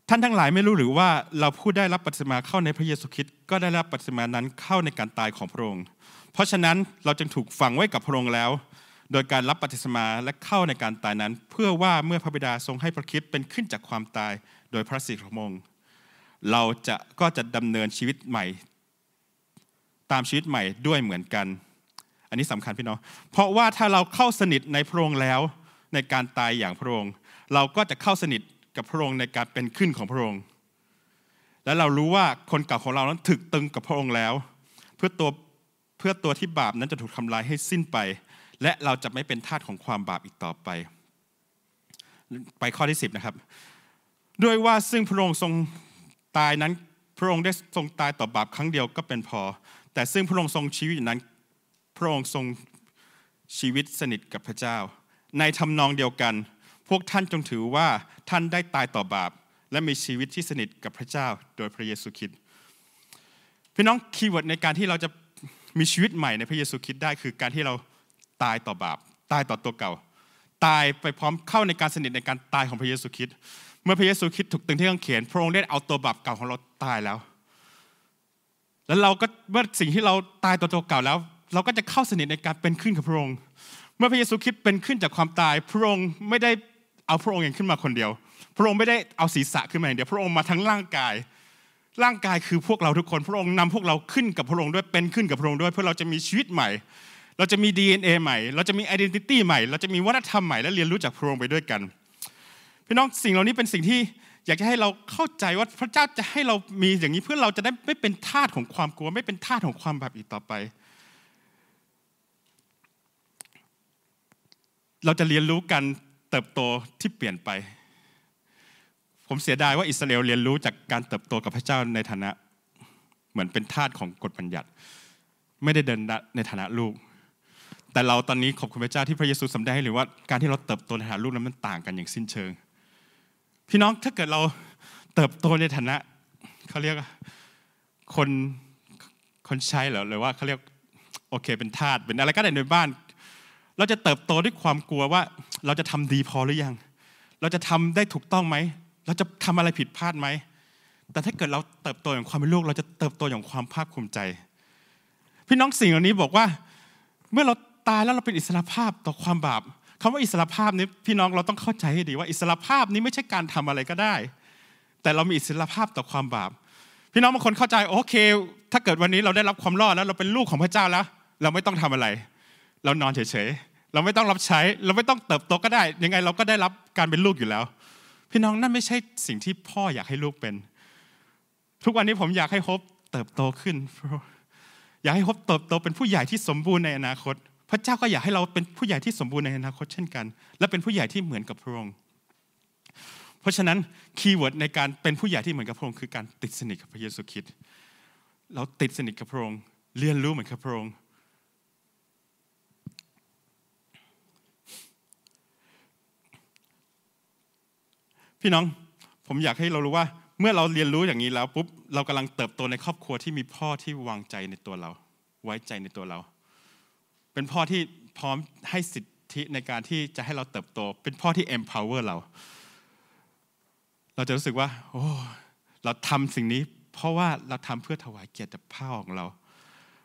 ท่านทั้งหลายไม่รู้หรือว่าเราผู้ได้รับปัสมาเข้าในพระเยซูคริสต์ก็ได้รับปัสมานั้นเข้าในการตายของพระองค์ เพราะฉะนั้นเราจึงถูกฝังไว้กับพระองค์แล้ว โดยการรับปัสมาและเข้าในการตายนั้น เพื่อว่าเมื่อพระบิดาทรงให้พระคิดเป็นขึ้นจากความตายโดยพระสิริมงค์เราจะก็จะดำเนินชีวิตใหม่ ตามชีวิตใหม่ด้วยเหมือนกัน อันนี้สำคัญพี่น้องเพราะว่าถ้าเราเข้าสนิทในพระองค์แล้วในการตายอย่างพระองค์เราก็จะเข้าสนิทกับพระองค์ในการเป็นขึ้นของพระองค์ และเรารู้ว่าคนเก่าของเรานั้นถึกตึงกับพระองค์แล้ว เพื่อตัวเพื่อตัวที่บาปนั้นจะถูกทำลายให้สิ้นไป และเราจะไม่เป็นทาสของความบาปอีกต่อไป ไปข้อที่10นะครับด้วยว่าซึ่งพระองค์ทรงตายนั้น พระองค์ได้ทรงตายต่อบาปครั้งเดียวก็เป็นพอ แต่ซึ่งพระองค์ทรงชีวิตนั้น พระองค์ทรงชีวิตสนิทกับพระเจ้า ในทำนองเดียวกันพวกท่านจงถือว่าท่านได้ตายต่อบาป และมีชีวิตที่สนิทกับพระเจ้าโดยพระเยซูคริสต์พี่น้องคีย์เวิร์ดในการที่เราจะมีชีวิตใหม่ในพระเยซูคริสต์ได้ คือการที่เราตายต่อบาปตายต่อตัวเก่า ตายไปพร้อมเข้าในการสนิทในการตายของพระเยซูคริสต์เมื่อพระเยซูคริสต์ถูกตึงที่กางเขนพระองค์ได้เอาตัวบาปเก่าของเราตายแล้ว แล้วเราก็เมื่อสิ่งที่เราตายต่อตัวเก่าแล้ว เราก็จะเข้าสนิทในการเป็นขึ้นกับพระองค์ เมื่อพระเยซูคริสต์เป็นขึ้นจากความตายพระองค์ไม่ได้เอาพระองค์เองขึ้นมาคนเดียว พระองค์ไม่ได้เอาศีรษะขึ้นมาอย่างเดียว พระองค์มาทั้งร่างกาย ร่างกายคือพวกเราทุกคน พระองค์นำพวกเราขึ้นกับพระองค์ด้วย เป็นขึ้นกับพระองค์ด้วย เพื่อเราจะมีชีวิตใหม่ เราจะมี DNA ใหม่ เราจะมีเดนติตี้ใหม่ เราจะมีวัฒนธรรมใหม่ และเรียนรู้จากพระองค์ไปด้วยกัน พี่น้องสิ่งเหล่านี้เป็นสิ่งที่อยากจะให้เราเข้าใจว่าพระเจ้าจะให้เรามีอย่างนี้เพื่อเราจะได้ไม่เป็นทาสของความกลัว ไม่เป็นทาสของความบาปอีกต่อไป เราจะเรียนรู้กันเติบโตที่เปลี่ยนไป ผมเสียดายว่าอิสราเอลเรียนรู้จากการเติบโตกับพระเจ้าในฐานะเหมือนเป็นทาสของกฎบัญญัติ ไม่ได้เดินในฐานะลูก แต่เราตอนนี้ขอบคุณพระเจ้าที่พระเยซูสำแดงให้หรือว่าการที่เราเติบโตในฐานะลูกนั้นมันต่างกันอย่างสิ้นเชิง พี่น้องถ้าเกิดเราเติบโตในฐานะเขาเรียกคนคนใช้หรอหรือว่าเขาเรียกโอเคเป็นทาสเป็นอะไรก็ได้ในบ้านเราจะเติบโตด้วยความกลัวว่า เราจะทำดีพอหรือยัง เราจะทำได้ถูกต้องไหม เราจะทำอะไรผิดพลาดไหม แต่ถ้าเกิดเราเติบโตอย่างความเป็นลูก เราจะเติบโตอย่างความภาคภูมิใจ พี่น้องสิ่งเหล่านี้บอกว่าเมื่อเราตายแล้วเราเป็นอิสระภาพต่อความบาปคำว่าอิสระภาพนี้พี่น้องเราต้องเข้าใจให้ดีว่าอิสระภาพนี้ไม่ใช่การทำอะไรก็ได้ แต่เรามีอิสระภาพต่อความบาป พี่น้องบางคนเข้าใจโอเค ถ้าเกิดวันนี้เราได้รับความรอดแล้วเราเป็นลูกของพระเจ้าแล้วเราไม่ต้องทำอะไรเรานอนเฉยๆ เราไม่ต้องรับใช้ เราไม่ต้องเติบโตก็ได้ ยังไงเราก็ได้รับการเป็นลูกอยู่แล้ว พี่น้องนั่นไม่ใช่สิ่งที่พ่ออยากให้ลูกเป็น ทุกวันนี้ผมอยากให้ฮบเติบโตขึ้น อยากให้ฮบเติบโตเป็นผู้ใหญ่ที่สมบูรณ์ในอนาคต พระเจ้าก็อยากให้เราเป็นผู้ใหญ่ที่สมบูรณ์ในอนาคต เช่นกัน และเป็นผู้ใหญ่ที่เหมือนกับพระองค์ เพราะฉะนั้นคีย์เวิร์ดในการเป็นผู้ใหญ่ที่เหมือนกับพระองค์คือการติดสนิทกับพระเยซูคริสต์ เราติดสนิทกับพระองค์ เรียนรู้เหมือนกับพระองค์พี่น้องผมอยากให้เรารู้ว่าเมื่อเราเรียนรู้อย่างนี้แล้ว ปุ๊บเรากำลังเติบโตในครอบครัว ที่มีพ่อที่วางใจในตัวเรา ไว้ใจในตัวเรา เป็นพ่อที่พร้อมให้สิทธิในการที่จะให้เราเติบโต เป็นพ่อที่ empower เรา เราจะรู้สึกว่า โอ้เราทำสิ่งนี้ เพราะว่าเราทำเพื่อถวายเกียรติพ่อของเรา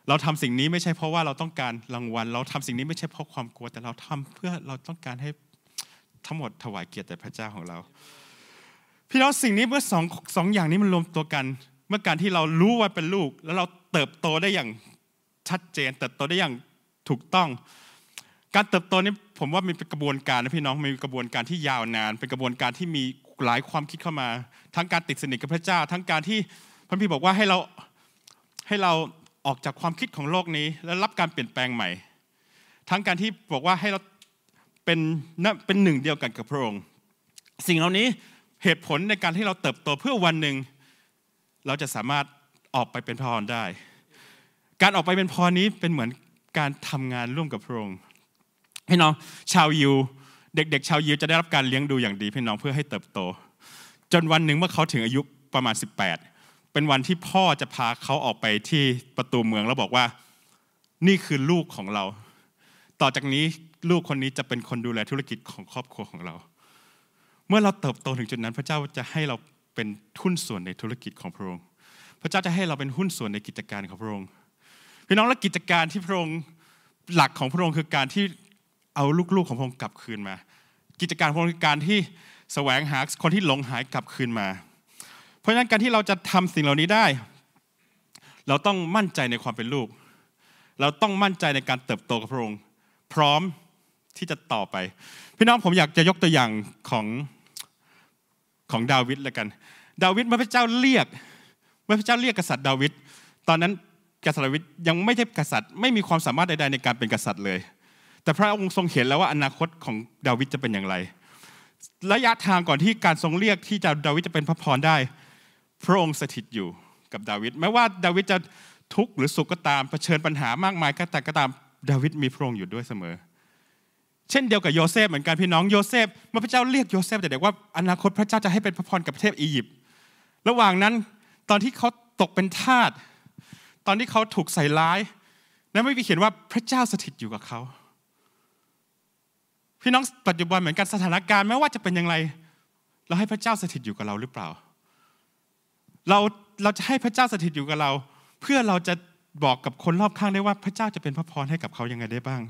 เราทำสิ่งนี้ไม่ใช่เพราะว่าเราต้องการรางวัล เราทำสิ่งนี้ไม่ใช่เพราะความกลัว แต่เราทำเพื่อเราต้องการให้ทั้งหมดถวายเกียรติแด่พระเจ้าของเราพี่น้องสิ่งนี้เมื่อสองสองอย่างนี้มันรวมตัวกัน เมื่อการที่เรารู้ว่าเป็นลูก แล้วเราเติบโตได้อย่างชัดเจน เติบโตได้อย่างถูกต้อง การเติบโตนี้ผมว่ามีเป็นกระบวนการนะพี่น้องมีกระบวนการที่ยาวนาน เป็นกระบวนการที่มีหลายความคิดเข้ามา ทั้งการติดสนิทกับพระเจ้า ทั้งการที่พระพี่บอกว่าให้เราให้เราออกจากความคิดของโลกนี้ และรับการเปลี่ยนแปลงใหม่ ทั้งการที่บอกว่าให้เราเป็นเป็นหนึ่งเดียวกันกับพระองค์สิ่งเหล่านี้เหตุผลในการที่เราเติบโตเพื่อวันหนึ่งเราจะสามารถออกไปเป็นพรได้ การออกไปเป็นพรนี้เป็นเหมือนการทำงานร่วมกับพระองค์พี่น้องชาวยิวเด็ก ๆ ชาวยิวจะได้รับการเลี้ยงดูอย่างดีพี่น้องเพื่อให้เติบโต จนวันหนึ่งเมื่อเขาถึงอายุประมาณ 18 เป็นวันที่พ่อจะพาเขาออกไปที่ประตูเมือง แล้วบอกว่านี่คือลูกของเรา ต่อจากนี้ลูกคนนี้จะเป็นคนดูแลธุรกิจของครอบครัวของเราเมื่อเราเติบโตถึงจุดนั้นพระเจ้าจะให้เราเป็นหุ้นส่วนในธุรกิจของพระองค์ พระเจ้าจะให้เราเป็นหุ้นส่วนในกิจการของพระองค์ พี่น้องและกิจการที่พระองค์หลักของพระองค์คือการที่เอาลูกๆของพระองค์กลับคืนมา กิจการพระองค์คือการที่แสวงหาคนที่หลงหายกลับคืนมา เพราะฉะนั้นการที่เราจะทำสิ่งเหล่านี้ได้ เราต้องมั่นใจในความเป็นลูก เราต้องมั่นใจในการเติบโตกับพระองค์ พร้อมที่จะต่อไปพี่น้องผมอยากจะยกตัวอย่างของของดาวิดละกัน ดาวิดเมื่อพระเจ้าเรียกเมื่อพระเจ้าเรียกกษัตริย์ดาวิดตอนนั้นกษัตริย์ดาวิดยังไม่ใช่กษัตริย์ ไม่มีความสามารถใดๆในการเป็นกษัตริย์เลย แต่พระองค์ทรงเห็นแล้วว่าอนาคตของดาวิดจะเป็นอย่างไร ระยะทางก่อนที่การทรงเรียกที่จะดาวิดจะเป็นพระพรได้ พระองค์สถิตอยู่กับดาวิดแม้ว่า ดาวิดจะทุกข์หรือสุขก็ตามเผชิญปัญหามากมายก็ตามดาวิดมีพระองค์อยู่ด้วยเสมอเช่นเดียวกับโยเซฟเหมือนกันพี่น้องโยเซฟเมื่อพระเจ้าเรียกโยเซฟแต่เด็กว่า อนาคตพระเจ้าจะให้เป็นพระพรกับประเทศอียิปต์ระหว่างนั้นตอนที่เขาตกเป็นทาสตอนที่เขาถูกใส่ร้ายนั้นไม่มีเขียนว่าพระเจ้าสถิตอยู่กับเขาพี่น้องปัจจุบันเหมือนกันสถานการณ์ไม่ว่าจะเป็นอย่างไรเราให้พระเจ้าสถิตอยู่กับเราหรือเปล่า เราเราจะให้พระเจ้าสถิตอยู่กับเรา เพื่อเราจะบอกกับคนรอบข้างได้ว่าพระเจ้าจะเป็นพระพรให้กับเขายังไงได้บ้าง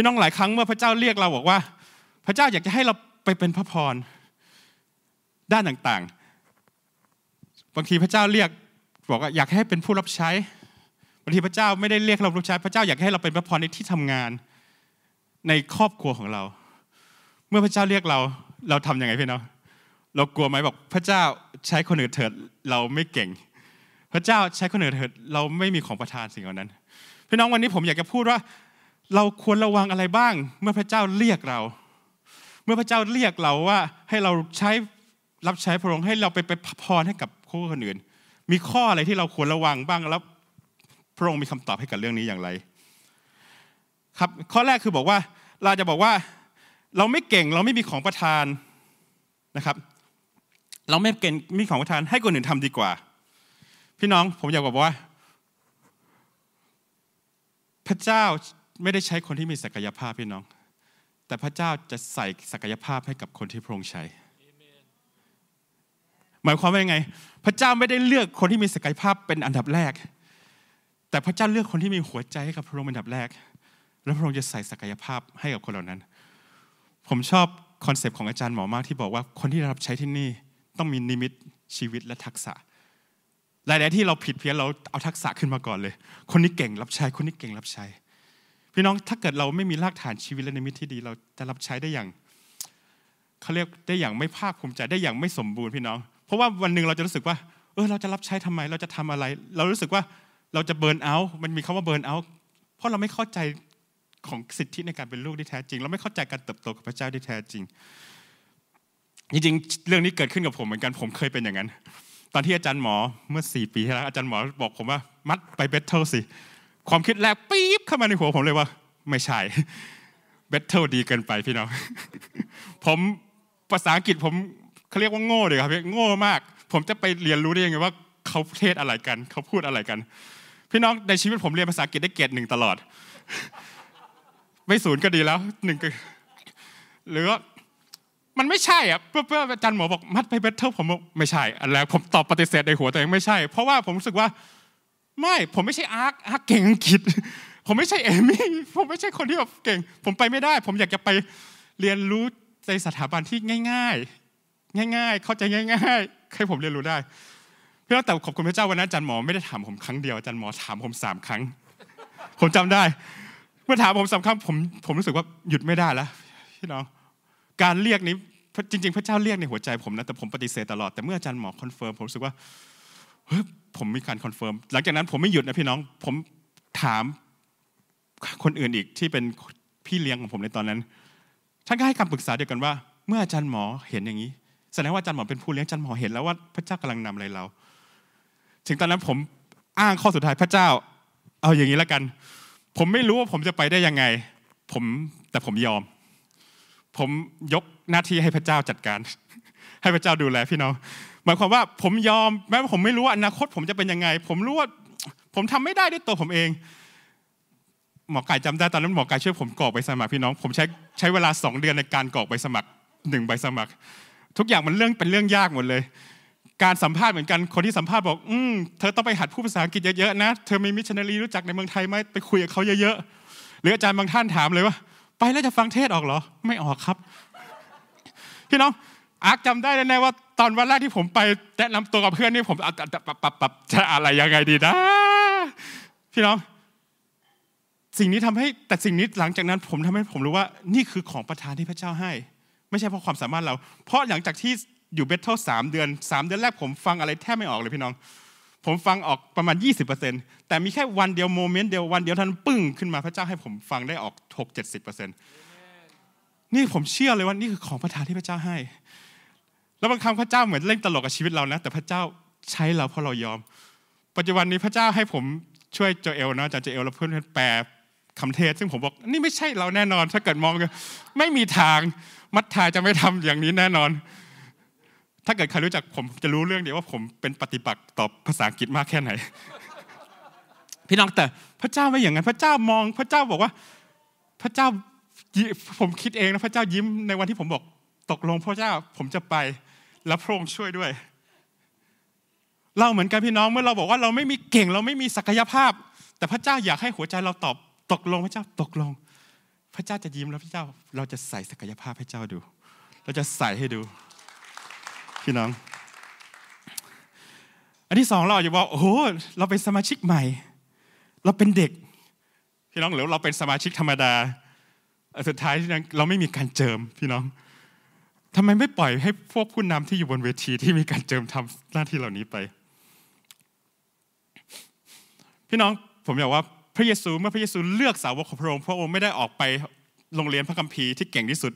พี่น้องหลายครั้งเมื่อพระเจ้าเรียกเราบอกว่า พระเจ้าอยากจะให้เราไปเป็นพระพรด้านต่างๆ บางทีพระเจ้าเรียกบอกว่าอยากให้เป็นผู้รับใช้บางทีพระเจ้าไม่ได้เรียกเรารับใช้ พระเจ้าอยากให้เราเป็นพระพรในที่ทำงานในครอบครัวของเรา เมื่อพระเจ้าเรียกเราเราทํำยังไงพี่น้องเรากลัวไหมบอกพระเจ้าใช้คนอื่นเถิดเราไม่เก่ง พระเจ้าใช้คนอื่นเถิดเราไม่มีของประทานสิ่งเหล่านั้นพี่น้องวันนี้ผมอยากจะพูดว่าเราควรระวังอะไรบ้าง เมื่อพระเจ้าเรียกเรา เมื่อพระเจ้าเรียกเราว่าให้เราใช้รับใช้พระองค์ให้เราไปไปพรให้กับคู่คนอื่น มีข้ออะไรที่เราควรระวังบ้างแล้ว พระองค์มีคำตอบให้กับเรื่องนี้อย่างไร ครับข้อแรกคือบอกว่า เราจะบอกว่า เราไม่เก่งเราไม่มีของประทานนะครับ เราไม่เก่งมีของประทานให้คนอื่นทำดีกว่า พี่น้องผมอยากบอกว่า พระเจ้าไม่ได้ใช้คนที่มีศักยภาพพี่น้อง แต่พระเจ้าจะใส่ศักยภาพให้กับคนที่พระองค์ใช้หมายความว่ายังไง พระเจ้าไม่ได้เลือกคนที่มีศักยภาพเป็นอันดับแรก แต่พระเจ้าเลือกคนที่มีหัวใจให้กับพระองค์เป็นอันดับแรก แล้วพระองค์จะใส่ศักยภาพให้กับคนเหล่านั้น ผมชอบคอนเซปต์ของอาจารย์หมอมาก ที่บอกว่าคนที่รับใช้ที่นี่ต้องมีนิมิตชีวิตและทักษะ หลายๆ ที่เราผิดเพี้ยนเราเอาทักษะขึ้นมาก่อนเลย คนนี้เก่งรับใช้ คนนี้เก่งรับใช้พี่น้องถ้าเกิดเราไม่มีรากฐานชีวิตและในมิตที่ดี เราจะรับใช้ได้อย่างเขาเรียกได้อย่างไม่ภาคภูมิใจได้อย่างไม่สมบูรณ์พี่น้อง เพราะว่าวันหนึ่งเราจะรู้สึกว่าเออเราจะรับใช้ทำไมเราจะทำอะไร เรารู้สึกว่าเราจะเบิร์นเอาท์มันมีคำว่าเบิร์นเอาท์เพราะเราไม่เข้าใจของสิทธิในการเป็นลูกที่แท้จริงเราไม่เข้าใจการเติบโตกับพระเจ้าที่แท้จริง จริงๆเรื่องนี้เกิดขึ้นกับผม เหมือนกันผมเคยเป็นอย่างนั้น ตอนที่อาจารย์หมอเมื่อสี่ปีที่แล้วอาจารย์หมอบอกผมว่ามัดไปเบทเทิลสิความคิดแรกปี๊บเข้ามาในหัวผมเลยว่า ไม่ใช่เบทเทิลดีเกินไปพี่น้อง ผมภาษาอังกฤษผมเขาเรียกว่าโง่เลยครับพี่โง่มาก ผมจะไปเรียนรู้ได้ยังไงว่าเขาเทศอะไรกันเขาพูดอะไรกัน พี่น้องในชีวิตผมเรียนภาษาอังกฤษได้เกรดหนึ่งตลอด ไม่ศูนย์ก็ดีแล้วหนึ่งก็หรือว่ามันไม่ใช่อ่ะเพื่อเพื่ออาจารย์หมอบอกมัดไปเบทเทิลผมบอกไม่ใช่อันแรกผมตอบปฏิเสธในหัวตัวเองไม่ใช่ เพราะว่าผมรู้สึกว่าไม่ผมไม่ใช่อาร์คอาร์คเก่งอังกฤษผมไม่ใช่เอมี่ผมไม่ใช่คนที่แบบเก่ง ผมไปไม่ได้ ผมอยากจะไปเรียนรู้ในสถาบันที่ง่าย ๆ ง่ายๆเข้าใจง่ายๆให้ผมเรียนรู้ได้เพื่อแต่ขอบคุณพระเจ้าวันนั้นอาจารย์หมอไม่ได้ถามผมครั้งเดียวอาจารย์หมอถามผมสามครั้ง ผมจำได้ เมื่อถามผมสามครั้งผมผมรู้สึกว่าหยุดไม่ได้แล้วพี่น้องการเรียกนี้จริงๆพระเจ้าเรียกในหัวใจ ผมนะแต่ผมปฏิเสธตลอดแต่เมื่ออาจารย์หมอคอนเฟิร์มผมรู้สึกว่าฮ้ยผมมีการคอนเฟิร์ม หลังจากนั้นผมไม่หยุดนะพี่น้อง ผมถามคนอื่นอีกที่เป็นพี่เลี้ยงของผมในตอนนั้นท่านก็ให้คำปรึกษาเดียวกันว่า เมื่ออาจารย์หมอเห็นอย่างนี้แสดงว่าอาจารย์หมอเป็นผู้เลี้ยงอาจารย์หมอเห็น แล้วว่าพระเจ้ากำลังนำอะไรเรา ถึงตอนนั้นผมอ้างข้อสุดท้ายพระเจ้า เอาอย่างนี้แล้วกัน ผมไม่รู้ว่าผมจะไปได้ยังไง ผมแต่ผมยอม ผมยกหน้าที่ให้พระเจ้าจัดการให้พระเจ้าดูแลพี่น้องหมายความว่าผมยอมแม้ว่าผมไม่รู้ว่าอนาคต ผมจะเป็นยังไง ผมรู้ว่าผมทำไม่ได้ด้วยตัวผมเองหมอไก่จำได้ตอนนั้นหมอไก่ช่วยผมกรอกใบสมัครพี่น้อง ผมใช้ใช้เวลาสองเดือนในการกรอกใบสมัครหนึ่งใบสมัคร ทุกอย่างมันเรื่องเป็นเรื่องยากหมดเลย การสัมภาษณ์เหมือนกันคนที่สัมภาษณ์บอกอืมเธอต้องไปหัดพูดภาษาอังกฤษเยอะๆนะเธอมีมิชชันนารีรู้จักในเมืองไทยไหมไปคุยกับเขาเยอะๆหรืออาจารย์บางท่านถามเลยว่า ไปแล้วจะฟังเทศออกเหรอ ไม่ออกครับ พี่น้องอาร์คจำได้แน่ๆว่า ตอนวันแรกที่ผมไปแนะนำตัวกับเพื่อนนี่ผมจะอะไรยังไงดีนะพี่น้อง สิ่งนี้ทำให้แต่สิ่งนี้หลังจากนั้นผมทำให้ผมรู้ว่านี่คือของประทานที่พระเจ้าให้ ไม่ใช่เพราะความสามารถเรา เพราะหลังจากที่อยู่เบทเทิลสามเดือนสามเดือนแรกผมฟังอะไรแทบไม่ออกเลยพี่น้อง ผมฟังออกประมาณ 20%แต่มีแค่วันเดียวโมเมนต์เดียววัน เดียวท่านปึ้งขึ้นมาพระเจ้าให้ผมฟังได้ออกหกเเจ็ดสิบปอร์นต์นี่ผมเชื่อเลยว่า นี่คือของประทานที่พระเจ้าให้แล้วบางครั้งพระเจ้าเหมือนเล่นตลกกับชีวิตเรานะแต่พระเจ้าใช้เราเพราะเรายอม ปัจจุบันนี้พระเจ้าให้ผมช่วยโจเอลนะจากโจเอลแล้วเพื่อนแปลคำเทศ ซึ่งผมบอก นี่ไม่ใช่เราแน่นอน ถ้าเกิดมอง ไม่มีทางมัทธาจะไม่ทำอย่างนี้แน่นอน ถ้าเกิดใครรู้จักผมจะรู้เรื่องเดียวว่าผมเป็นปฏิปักษ์ต่อภาษาอังกฤษมากแค่ไหน พี่น้องแต่พระเจ้าไม่อย่างนั้นพระเจ้ามองพระเจ้าบอกว่า พระเจ้าผมคิดเองนะพระเจ้ายิ้มในวันที่ผมบอก ตกลงพระเจ้าผมจะไปและพระองค์ช่วยด้วย เราเหมือนกันพี่น้องเมื่อเราบอกว่าเราไม่มีเก่งเราไม่มีศักยภาพ แต่พระเจ้าอยากให้หัวใจเราตอบตกลง พระเจ้าตกลง พระเจ้าจะยิ้มแล้วพระเจ้า เราจะใส่ศักยภาพให้เจ้าดู เราจะใส่ให้ดูพี่น้อง อันที่สองเราอย่าบอกโอ้โหเราเป็นสมาชิกใหม่ เราเป็นเด็ก พี่น้องหรือเราเป็นสมาชิกธรรมดาสุดท้ายเราไม่มีการเจิมพี่น้องทำไมไม่ปล่อยให้พวกผู้นำที่อยู่บนเวทีที่มีการเจิมทำหน้าที่เหล่านี้ไป พี่น้องผมอยากว่า พระเยซูเมื่อพระเยซูเลือกสาวกของพระองค์พระองค์ไม่ได้ออกไปโรงเรียนพระคัมภีร์ที่เก่งที่สุด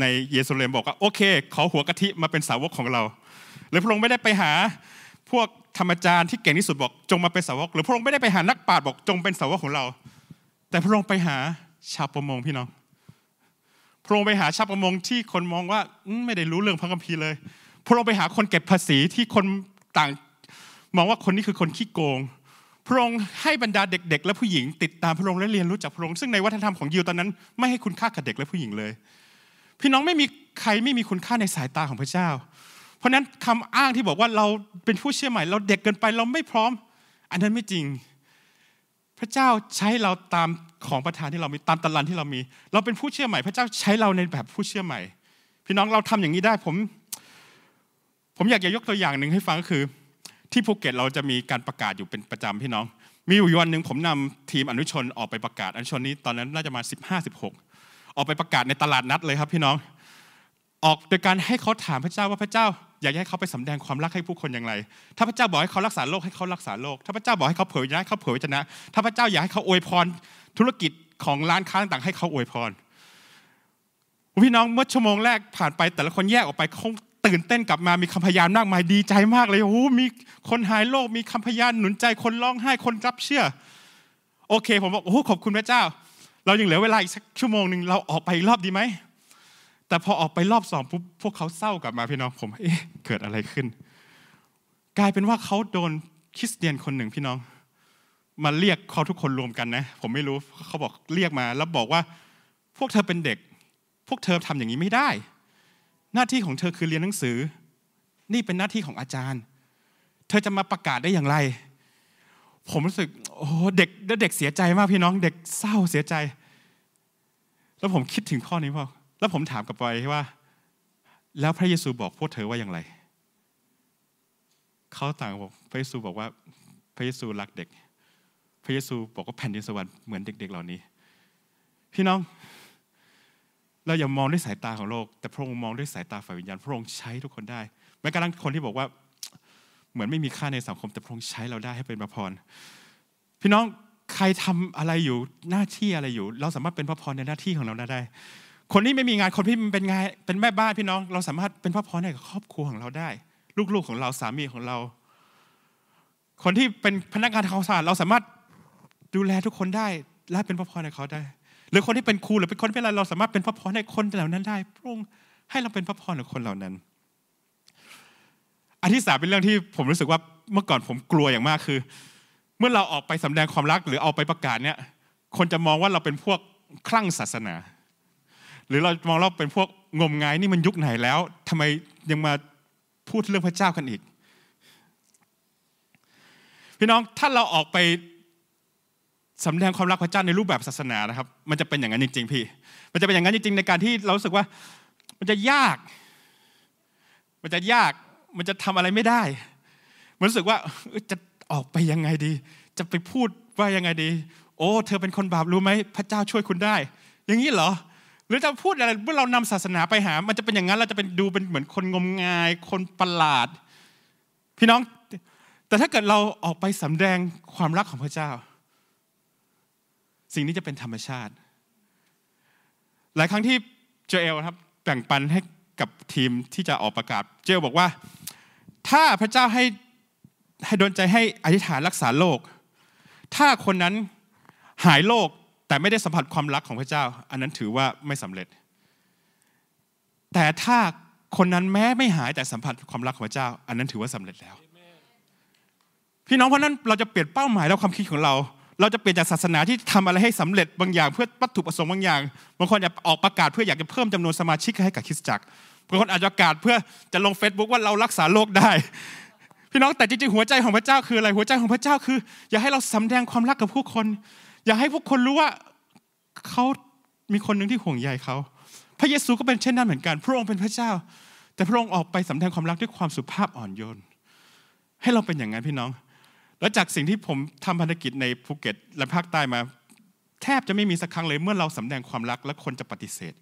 ในเยซูเลมบอกว่าโอเคขอหัวกะทิมาเป็นสาวกของเราหรือพระองค์ไม่ได้ไปหาพวกธรรมจารย์ที่เก่งที่สุดบอกจงมาเป็นสาวกหรือพระองค์ไม่ได้ไปหานักปราชญ์บอกจงเป็นสาวกของเรา แต่พระองค์ไปหาชาวประมงพี่น้องพระองค์ไปหาชาวประมงที่คนมองว่าไม่ได้รู้เรื่องพระคัมภีร์เลย พระองค์ไปหาคนเก็บภาษีที่คนต่างมองว่าคนนี้คือคนขี้โกง พระองค์ให้บรรดาเด็กๆ และผู้หญิง ติดตามพระองค์และเรียนรู้จากพระองค์ซึ่งในวัฒนธรรมของยิวตอนนั้นไม่ให้คุณค่ากับเด็กและผู้หญิงเลย พี่น้องไม่มีใครไม่มีคุณค่าในสายตาของพระเจ้า เพราะนั้นคำอ้างที่บอกว่าเราเป็นผู้เชื่อใหม่เราเด็กเกินไปเราไม่พร้อม อันนั้นไม่จริงระเจ้าใช้เราตามของประทานที่เรามีตามตะลันที่เรามี เราเป็นผู้เชื่อใหม่ พระเจ้าใช้เราในแบบผู้เชื่อใหม่ พี่น้องเราทำอย่างนี้ได้ ผมผมอยากจะยกตัวอย่างหนึ่งให้ฟังก็คือที่ภูเก็ตเราจะมีการประกาศอยู่เป็นประจำพี่น้อง มีอยู่วันหนึ่งผมนำทีมอนุชนออกไปประกาศอนุชนนี้ตอนนั้น น่าจะมา 15ห6ออกไปประกาศในตลาดนัดเลยครับ พี่น้อง ออกโดยการให้เขาถามพระเจ้าว่าพระเจ้าอยากให้เขาไปสำแดงความรักให้ผู้คนอย่างไร ถ้าพระเจ้าบอกให้เขารักษาโลกให้เขารักษาโลกถ้าพระเจ้าบอกให้เขาเผยวญนะเขาเผยวจนะถ้าพระเจ้าอยากให้เขาอวยพรธุรกิจของร้านค้าต่างๆ ให้เขาอวยพรพี่น้องเมื่อชั่วโมงแรกผ่านไป แต่ละคนแยกออกไปคงตื่นเต้นกลับมามีคำพยานมากมายดีใจมากเลยโอ้มีคนหายโรคมีคำพยานหนุนใจคนร้องไห้คนรับเชื่อ โอเคผมบอกโอ้ขอบคุณพระเจ้า เรายังเหลือเวลาอีกสักชั่วโมงหนึ่งเราออกไปรอบดีไหมแต่พอออกไปรอบสองปุ๊บพวกเขาเศร้ากลับมาพี่น้อง ผม เอ๊ะเกิดอะไรขึ้น กลายเป็นว่าเขาโดนคริสเตียนคนหนึ่งพี่น้องมาเรียกเขาทุกคนรวมกันนะ ผมไม่รู้เขาบอกเรียกมา แล้วบอกว่าพวกเธอเป็นเด็ก พวกเธอทำอย่างนี้ไม่ได้ หน้าที่ของเธอคือเรียนหนังสือ นี่เป็นหน้าที่ของอาจารย์ เธอจะมาประกาศได้อย่างไร ผมรู้สึกโอ้เด็กเด็กเสียใจมากพี่น้องเด็กเศร้าเสียใจ แล้วผมคิดถึงข้อนี้พ่อแล้วผมถามกับไปว่าแล้วพระเยซูบอกพวกเธอว่าอย่างไรเขาต่างบอกพระเยซูบอกว่าพระเยซูรักเด็ก พระเยซูบอกว่าแผ่นดินสวรรค์เหมือนเด็กๆเหล่านี้ พี่น้องเราอย่ามองด้วยสายตาของโลกแต่พระองค์มองด้วยสายตาฝ่ายวิญญาณพระองค์ใช้ทุกคนได้แม้กระทั่งคนที่บอกว่าเหมือนไม่มีค่าในสังคมแต่พระองค์ใช้เราได้ให้เป็นพระพรพี่น้องใครทำอะไรอยู่หน้าที่อะไรอยู่ เราสามารถเป็นพระพรในหน้าที่ของเราได้คนที่ไม่มีงานคนที่เป็นงานเป็นแม่บ้านพี่น้อง เราสามารถเป็นพ่อพ่อในครอบครัวของเราได้ลูกๆของเราสามีของเรา คนที่เป็นพนักงานท่ความสะาดเราสามารถดูแลทุกคนได้และเป็นพ่อพ่อในเขาได้ หรือคนที่เป็นครูหรือเป็นคนเป็นอะไรเราสามารถเป็นพ่อพ่อในคนเหล่านั้นได้ พระองค์ให้เราเป็นพ่อพ่อในคนเหล่านั้นอันที่สามเป็นเรื่องที่ผมรู้สึกว่าเมื่อก่อนผมกลัวอย่างมากคือ เมื่อเราออกไปสำแดงความรักหรือเอาไปประกาศเนี่ย คนจะมองว่าเราเป็นพวกคลั่งศาสนาหรือเรามองเราเป็นพวกงมงายนี่มันยุคไหนแล้วทำไมยังมาพูดเรื่องพระเจ้ากันอีก พี่น้องถ้าเราออกไปสำแดงความรักพระเจ้าในรูปแบบศาสนานะครับ มันจะเป็นอย่างนั้นจริงๆพี่ มันจะเป็นอย่างนั้นจริงๆในการที่ เราสึกว่ามันจะยาก มันจะยากมันจะทำอะไรไม่ได้มันรู้สึกว่า จะออกไปยังไงดี จะไปพูดว่ายังไงดี โอ้ เธอเป็นคนบาปรู้ไหมพระเจ้าช่วยคุณได้ อย่างนี้เหรอรือจะพูดอะไรเมื่อเรานำศาสนาไปหา มันจะเป็นอย่างนั้นเราจะเป็นดูเป็นเหมือนคนงมงาย คนประหลาด พี่น้อง แต่ถ้าเกิดเราออกไปสำแดงความรักของพระเจ้า สิ่งนี้จะเป็นธรรมชาติหลายครั้งที่เจเอลครับแบ่งปันให้กับทีมที่จะออกประกาศเจเอลบอกว่า ถ้าพระเจ้าให้ให้โดนใจให้อธิษฐานรักษาโรคถ้าคนนั้นหายโรคแต่ไม่ได้สัมผัสความรักของพระเจ้า อันนั้นถือว่าไม่สำเร็จ แต่ถ้าคนนั้นแม้ไม่หายแต่สัมผัสความรักของพระเจ้า อันนั้นถือว่าสำเร็จแล้ว พี่น้องเพราะนั้นเราจะเปลี่ยนเป้าหมายและความคิดของเรา เราจะเปลี่ยนจากศาสนาที่ทำอะไรให้สำเร็จบางอย่าง เพื่อวัตถุประสงค์บางอย่างบางคนอยากออกประกาศเพื่ออยากจะเพิ่มจำนวนสมาชิกให้กับคริสตจักรบางคนอาจจะประกาศเพื่อจะลง Facebook ว่าเรารักษาโลกได้ พี่น้องแต่จริงๆหัวใจของพระเจ้าคืออะไรหัวใจของพระเจ้าคือ อย่าให้เราสาแดงความรักกับผู้คนอยากให้พวกคนรู้ว่าเขามีคนหนึ่งที่ห่วงใยเขาพระเยซูก็เป็นเช่นนั้นเหมือนกัน พระองค์เป็นพระเจ้า แต่พระองค์ออกไปสำแดงความรักด้วยความสุภาพอ่อนโยนให้เราเป็นอย่างนั้นพี่น้อง แล้วจากสิ่งที่ผมทำพันธกิจในภูเก็ตและภาคใต้มา แทบจะไม่มีสักครั้งเลยเมื่อเราสำแดงความรักและคนจะปฏิเสธ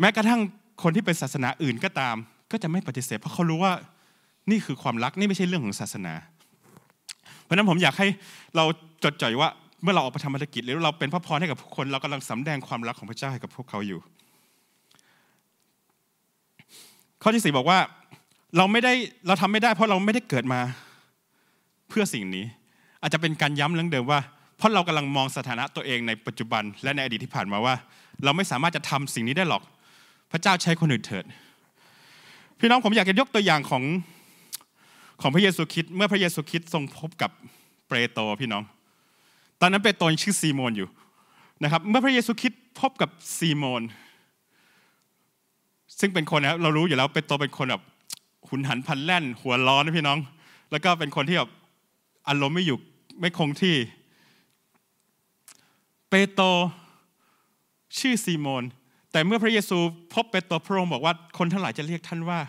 แม้กระทั่งคนที่เป็นศาสนาอื่นก็ตาม ก็จะไม่ปฏิเสธ เพราะเขารู้ว่านี่คือความรักนี่ไม่ใช่เรื่องของศาสนา เพราะนั้นผมอยากให้เราจดจ่อยว่าเมื่อเราออกไปทำธุรกิจหรือเราเป็นพระพรให้กับคนเรากำลังสำแดงความรักของพระเจ้าให้กับพวกเขาอยู่ข้อที่สี่บอกว่าเราไม่ได้เราทำไม่ได้เพราะเราไม่ได้เกิดมาเพื่อสิ่งนี้อาจจะเป็นการย้ำเรื่องเดิมว่าเพราะเรากำลังมองสถานะตัวเองในปัจจุบัน และในอดีตที่ผ่านมาว่า เราไม่สามารถจะทำสิ่งนี้ได้หรอกพระเจ้าใช้คนอื่นเถิด พี่น้องผมอยากจะยกตัวอย่างของของพระเยซูคริสต์เมื่อพระเยซูคริสต์ทรงพบกับเปโตรพี่น้องตอนนั้นเปโตรชื่อซีโมนอยู่นะครับเมื่อพระเยซูคิดพบกับซีโมนซึ่งเป็นคนนะเรารู้อยู่แล้วเปโตรเป็นคนแบบหุนหันพันแล่น หัวร้อนนะพี่น้อง แล้วก็เป็นคนที่แบบอารมณ์ไม่อยู่ไม่คงที่ เปโตรชื่อซีโมนแต่เมื่อพระเยซูพบเปโตรพระองค์บอกว่าคนทั้งหลายจะเรียกท่านว่า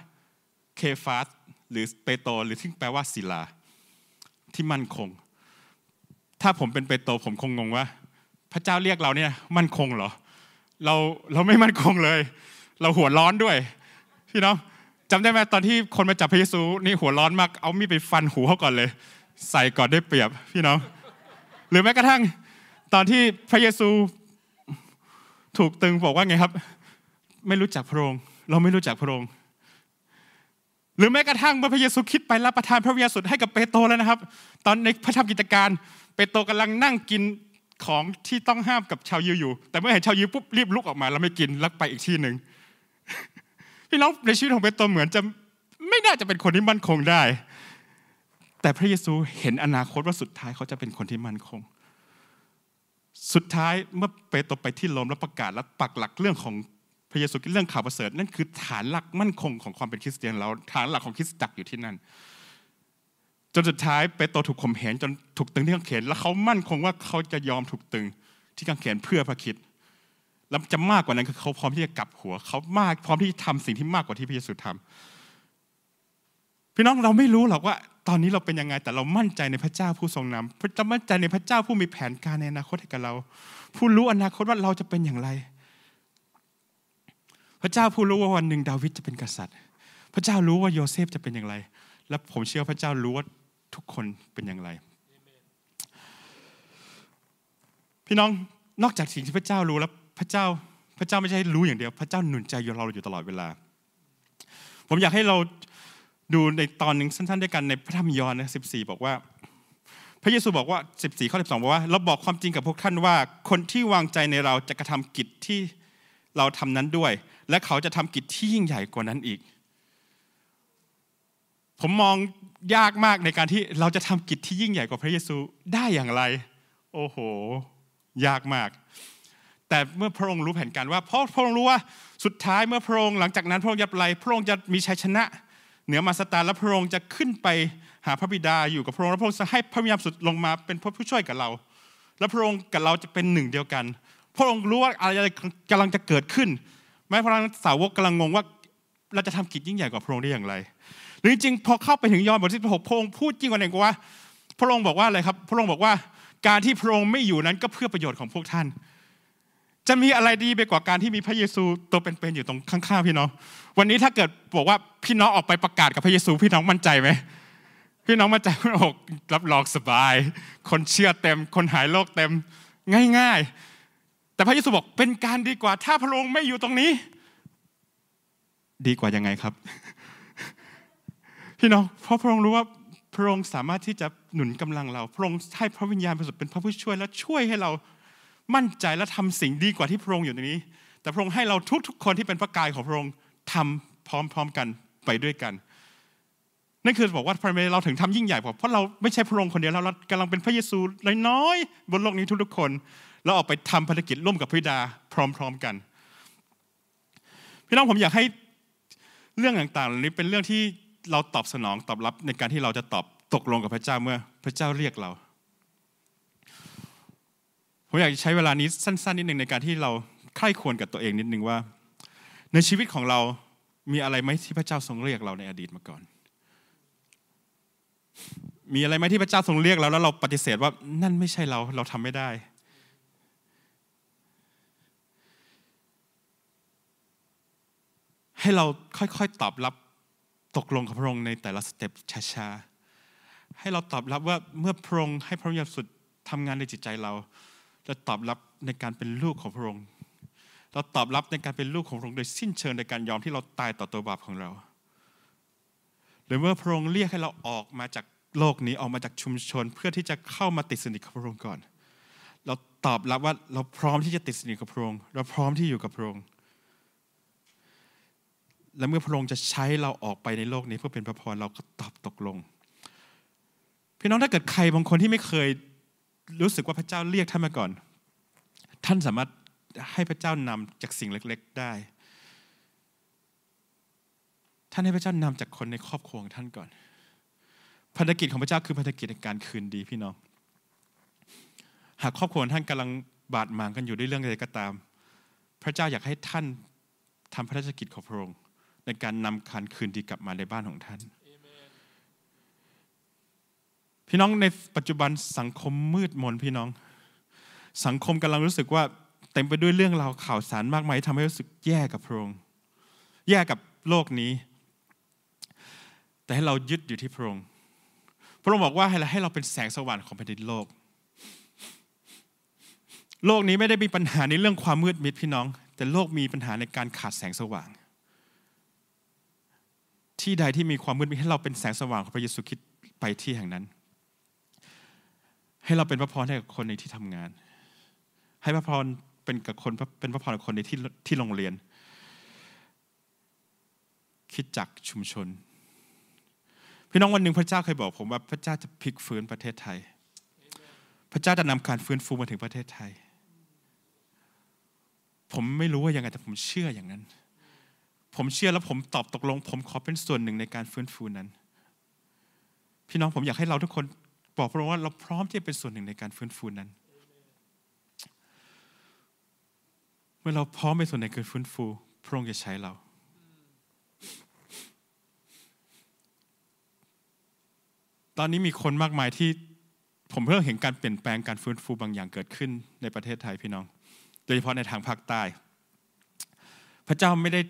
เคฟาส หรือเปโตรหรือที่แปลว่าศิลาที่มั่นคงถ้าผมเป็นเปโตรผมคงงงว่าพระเจ้าเรียกเราเนี่ยมั่นคงเหรอเราเราไม่มั่นคงเลย เราหัวร้อนด้วยพี่น้องจำได้ไหมตอนที่คนมาจับพระเยซูนี่หัวร้อนมาก เอามีดไปฟันหูเขาก่อนเลย ใส่ก่อนได้เปรียบพี่น้องหรือแม้กระทั่งตอนที่พระเยซูถูกตึงบอกว่าไงครับ ไม่รู้จักพระองค์เราไม่รู้จักพระองค์ หรือแม้กระทั่งเมื่อพระเยซูคิดไปรับประทานพระวิญญาณสุดให้กับเปโตรแล้วนะครับ ตอนในพระธรรมกิจการปโตกกำลังนั่งกินของที่ต้องห้ามกับชาวยิวอยู่แต่เมื่อเห็นชาวยิวปุ๊บรีบลุกออกมา แล้วไม่กินแล้วไปอีกที่หนึ่งพี่น้องในชีวิตของเปโตเหมือนจะไม่น่าจะเป็นคนที่มั่นคงได้ แต่พระเยซูเห็นอนาคตว่าสุดท้ายเขาจะเป็นคนที่มั่นคง สุดท้ายเมื่อเปโตไปที่ลมแล้วประกาศและปักหลักเรื่องของพระเยซูเรื่องข่าวประเสริฐ นั่นคือฐานหลักมั่นคงของความเป็นคริสเตียนเราฐานหลักของคริสตจักรอยู่ที่นั่นจนสุดท้ายเปโตรถูกข่มเหงจนถูกตึงที่กางเขน แล้วเขามั่นคงว่าเขาจะยอมถูกตึง ที่กางเขนเพื่อพระคิดแล้วจะมากกว่านั้นคือเขาพร้อมที่จะกลับหัวเขามากพร้อมที่จะทำสิ่งที่มากกว่าที่พระเยซูทำพี่น้องเราไม่รู้หรอกว่า ตอนนี้เราเป็นยังไง แต่เรามั่นใจในพระเจ้าผู้ทรงนำพระเจ้ามั่นใจในพระเจ้าผู้มีแผนการในอนาคตให้กับเรา ผู้รู้อนาคตว่าเราจะเป็นอย่างไร พระเจ้าผู้รู้ว่าวันหนึ่งดาวิดจะเป็นกษัตริย์ พระเจ้ารู้ว่าโยเซฟจะเป็นอย่างไร และผมเชื่อพระเจ้ารู้ว่าทุกคนเป็นอย่างไรพี่น้องนอกจากสิ่งที่พระเจ้ารู้แล้วพระเจ้าพระเจ้าไม่ใช่รู้อย่างเดียว พระเจ้าหนุนใจเราอยู่ตลอดเวลา ผมอยากให้เราดูในตอนหนึ่งสั้น ๆ ด้วยกันในพระธรรมยอห์นนะสิบสี่บอกว่าพระเยซูบอกว่าสสิบี่ข้อองบอกว่า เราบอกความจริงกับพวกท่านว่าคนที่วางใจในเราจะกระทำกิจที่เราทำนั้นด้วย และเขาจะทำกิจที่ยิ่งใหญ่กว่านั้นอีกผมมองยากมากในการที่เราจะทำกิจที่ยิ่งใหญ่กว่าพระเยซูได้อย่างไร โอ้โห ยากมาก แต่เมื่อพระองค์รู้แผนการว่า เพราะพระองค์รู้ว่าสุดท้ายเมื่อพระองค์หลังจากนั้นพระองค์จะไปพระองค์จะมีชัยชนะ เหนือมาสตาและพระองค์จะขึ้นไปหาพระบิดาอยู่กับพระองค์และพระองค์จะให้พระวิญญาณสุดลงมาเป็นพผู้ช่วยกับเรา และพระองค์กับเราจะเป็นหนึ่งเดียวกัน พระองค์รู้ว่าอะไรกำลังจะเกิดขึ้นแม้พระสาวกกำลังงงว่าเราจะทำกิจยิ่งใหญ่กว่าพระองค์ได้อย่างไรรือจริงพอเข้าไปถึงยอห์นบทที่16พระองค์พูดจริงกว่านั้นว่าพระองค์บอกว่าอะไรครับ พระองค์บอกว่า การที่พระองค์ไม่อยู่นั้นก็เพื่อประโยชน์ของพวกท่าน จะมีอะไรดีไปกว่าการที่มีพระเยซูตัวเป็นๆอยู่ตรงข้างๆพี่น้อง วันนี้ถ้าเกิดบอกว่าพี่น้องออกไปประกาศกับพระเยซูพี่น้องมั่นใจไหมพี่น้องมั่นใจว่าอกรับรองสบาย คนเชื่อเต็ม คนหายโรคเต็มง่ายๆ แต่พระเยซูบอกเป็นการดีกว่า ถ้าพระองค์ไม่อยู่ตรงนี้ ดีกว่ายังไงครับพี่น้องเพราะพระองค์รู้ว่าพระองค์สามารถที่จะหนุนกำลัง เราพระองค์ให้พระวิญญาณประสบเป็นพระผู้ช่วยและช่วยให้เรามั่นใจและทำสิ่งดีกว่าที่พระองค์อยู่ในนี้ แต่พระองค์ให้เราทุก ๆ คนที่เป็นพระกายของพระองค์ทำาพร้อม ๆกันไปด้วยกันนั่นคือบอกว่าพระเมเราถึงทำยิ่งใหญ่กว่าเพราะเราไม่ใช่พระองค์คนเดียวเรากำลังเป็นพระเยซูน้อยๆบนโลกนี้ทุกๆคน เราออกไปทำภารกิจร่วมกับพระดาพร้อมๆกันพี่น้องผมอยากให้เรื่องต่างๆเหล่านี้เป็นเรื่องที่เราตอบสนองตอบรับในการที่เราจะตอบตกลงกับพระเจ้าเมื่อพระเจ้าเรียกเรา ผมอยากใช้เวลานี้สั้น ๆนิดหนึ่งในการที่เราใคร่ควรกับตัวเองนิดหนึ่งว่า ในชีวิตของเรา มีอะไรไหมที่พระเจ้าทรงเรียกเราในอดีตมาก่อน มีอะไรไหมที่พระเจ้าทรงเรียกเราแล้วเราปฏิเสธว่านั่นไม่ใช่เราเราทำไม่ได้ ให้เราค่อยๆตอบรับตกลงกับพระองค์ในแต่ละสเต็ปช้าๆ ให้เราตอบรับว่าเมื่อพระองค์ให้พระยาสุดทำงานในจิตใจเรา เราตอบรับในการเป็นลูกของพระองค์ เราตอบรับในการเป็นลูกของพระองค์โดยสิ้นเชิงในการยอมที่เราตายต่อตัวบาปของเรา หรือเมื่อพระองค์เรียกให้เราออกมาจากโลกนี้ออกมาจากชุมชนเพื่อที่จะเข้ามาติดสนิทกับพระองค์ก่อน เราตอบรับว่าเราพร้อมที่จะติดสนิทกับพระองค์ เราพร้อมที่อยู่กับพระองค์และเมื่อพระองค์จะใช้เราออกไปในโลกนี้เพื่อเป็นพระพรเราก็ตอบตกลง พี่น้องถ้าเกิดใครบางคนที่ไม่เคยรู้สึกว่าพระเจ้าเรียกท่านมาก่อน ท่านสามารถให้พระเจ้านำจากสิ่งเล็กๆได้ ท่านให้พระเจ้านำจากคนในครอบครัวของท่านก่อนภารกิจของพระเจ้าคือภารกิจในการคืนดี พี่น้องหากครอบครัวท่านกำลังบาดหมางกันอยู่ด้วยเรื่องอะไรก็ตาม พระเจ้าอยากให้ท่านทำพระราชกิจของพระองค์ในการนำคันคืนดีกลับมาในบ้านของท่าน พี่น้องในปัจจุบันสังคมมืดมนพี่น้อง สังคมกำลังรู้สึกว่าเต็มไปด้วยเรื่องราวข่าวสารมากมายทำให้รู้สึกแย่กับพระองค์ แย่กับโลกนี้ แต่ให้เรายึดอยู่ที่พระองค์ พระองค์บอกว่าให้เราให้เราเป็นแสงสว่างของแผ่นดินโลก โลกนี้ไม่ได้มีปัญหาในเรื่องความมืดมิดพี่น้อง แต่โลกมีปัญหาในการขาดแสงสว่างที่ใดที่มีความมืดมิดให้เราเป็นแสงสว่างของพระเยซูคริสต์ไปที่แห่งนั้น ให้เราเป็นพระพรให้กับคนในที่ทำงาน ให้พระพรเป็นกับคนเป็นพระพรกับคนในที่ที่โรงเรียน คิดจักชุมชน พี่น้องวันหนึ่งพระเจ้าเคยบอก ผมว่าพระเจ้าจะพลิกฟื้นประเทศไทย พระเจ้าจะนำการฟื้นฟูมาถึงประเทศไทย ผมไม่รู้ว่ายังไงแต่ผมเชื่ออย่างนั้นผมเชื่อและผมตอบตกลงผมขอเป็นส่วนหนึ่งในการฟื้นฟูนั้น พี่น้องผมอยากให้เราทุกคนบอกพระองค์ว่าเราพร้อมที่จะเป็นส่วนหนึ่งในการฟื้นฟูนั้น เมื่อเราพร้อมเป็นส่วนหนึ่งการฟื้นฟู พระองค์จะใช้เรา ตอนนี้มีคนมากมายที่ผมเพิ่งเห็นการเปลี่ยนแปลงการฟื้นฟูบางอย่างเกิดขึ้นในประเทศไทย พี่น้อง โดยเฉพาะในทางภาคใต้ พระเจ้าไม่ได้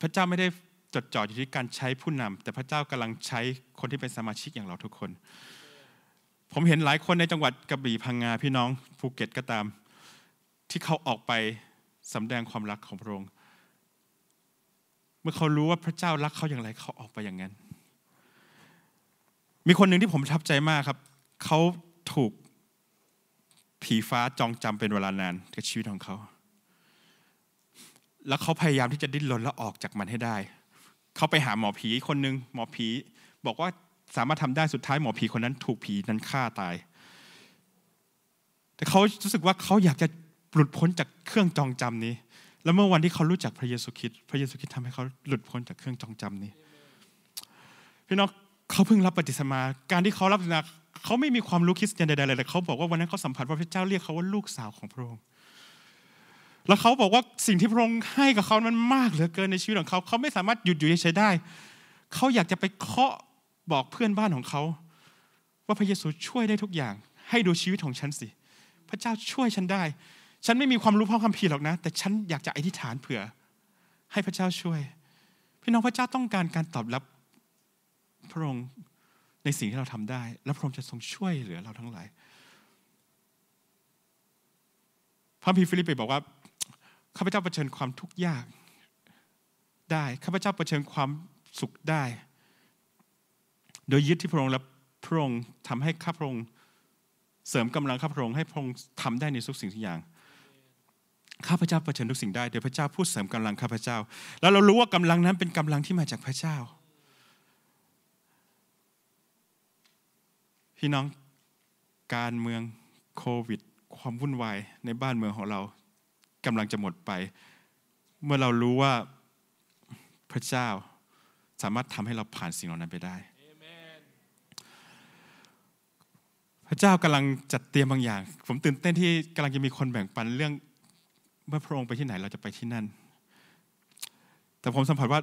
พระเจ้าไม่ได้จดจ่ออยู่ที่การใช้ผู้นำแต่พระเจ้ากำลังใช้คนที่เป็นสมาชิกอย่างเราทุกคน ผมเห็นหลายคนในจังหวัดกระบี่พังงาพี่น้องภูเก็ตก็ตาม ที่เขาออกไปสำแดงความรักของพระองค์เมื่อเขารู้ว่าพระเจ้ารักเขาอย่างไรเขาออกไปอย่างนั้นมีคนหนึ่งที่ผมทับใจมากครับเขาถูกผีฟ้าจองจำเป็นเวลานานกับชีวิตของเขาแล้วเขาพยายามที่จะดิ้นรนแล้วออกจากมันให้ได้ เขาไปหาหมอผีคนหนึ่งหมอผี บอกว่าสามารถทำได้สุดท้ายหมอผีคนนั้นถูกผีนั้นฆ่าตาย แต่เขารู้สึกว่าเขาอยากจะหลุดพ้นจากเครื่องจองจำนี้ แล้วเมื่อวันที่เขารู้จักพระเยซูคริสต์พระเยซูคริสต์ทำให้เขาหลุดพ้นจากเครื่องจองจำนี้พี่น้องเขาเพิ่งรับปฏิสมาการที่เขารับนะเขาไม่มีความรู้คริสเตียนใดๆเลยแต่เขาบอกว่าวันนั้นเขาสัมผัสว่าพระเจ้าเรียกเขาว่าลูกสาวของพระองค์แล้วเขาบอกว่าสิ่งที่พระองค์ให้กับเขา มันมากเหลือเกินในชีวิตของเขา เขาไม่สามารถหยุดอยู่เฉยได้ เขาอยากจะไปเคาะบอกเพื่อนบ้านของเขา ว่าพระเยซูช่วยได้ทุกอย่าง ให้ดูชีวิตของฉันสิ พระเจ้าช่วยฉันได้ ฉันไม่มีความรู้พระคัมภีร์หรอกนะแต่ฉันอยากจะอธิษฐานเผื่อ ให้พระเจ้าช่วย พี่น้องพระเจ้าต้องการการตอบรับพระองค์ในสิ่งที่เราทำได้ และพระองค์จะทรงช่วยเหลือเราทั้งหลาย พระพีฟิลิปปีบอกว่าข้าพเจ้าเผชิญความทุกข์ยากได้ข้าพเจ้าเผชิญความสุขได้ โดยยึดที่พระองค์และพระองค์ทำให้ข้าพระองค์เสริมกำลังข้าพระองค์ให้พระองค์ทำได้ในทุกสิ่งทุกอย่างข้าพเจ้าเผชิญทุกสิ่งได้โดยพระเจ้าพูดเสริมกำลังข้าพเจ้า แล้วเรารู้ว่ากำลังนั้นเป็นกำลังที่มาจากพระเจ้าพี่น้องการเมืองโควิด ความวุ่นวายในบ้านเมืองของเรากำลังจะหมดไป เมื่อเรารู้ว่าพระเจ้าสามารถทำให้เราผ่านสิ่งเหล่านั้นไปได้พระเจ้ากำลังจัดเตรียมบางอย่าง ผมตื่นเต้นที่กำลังจะมีคนแบ่งปันเรื่องเมื่อพระองค์ไปที่ไหนเราจะไปที่นั่น แต่ผมสัมผัสว่า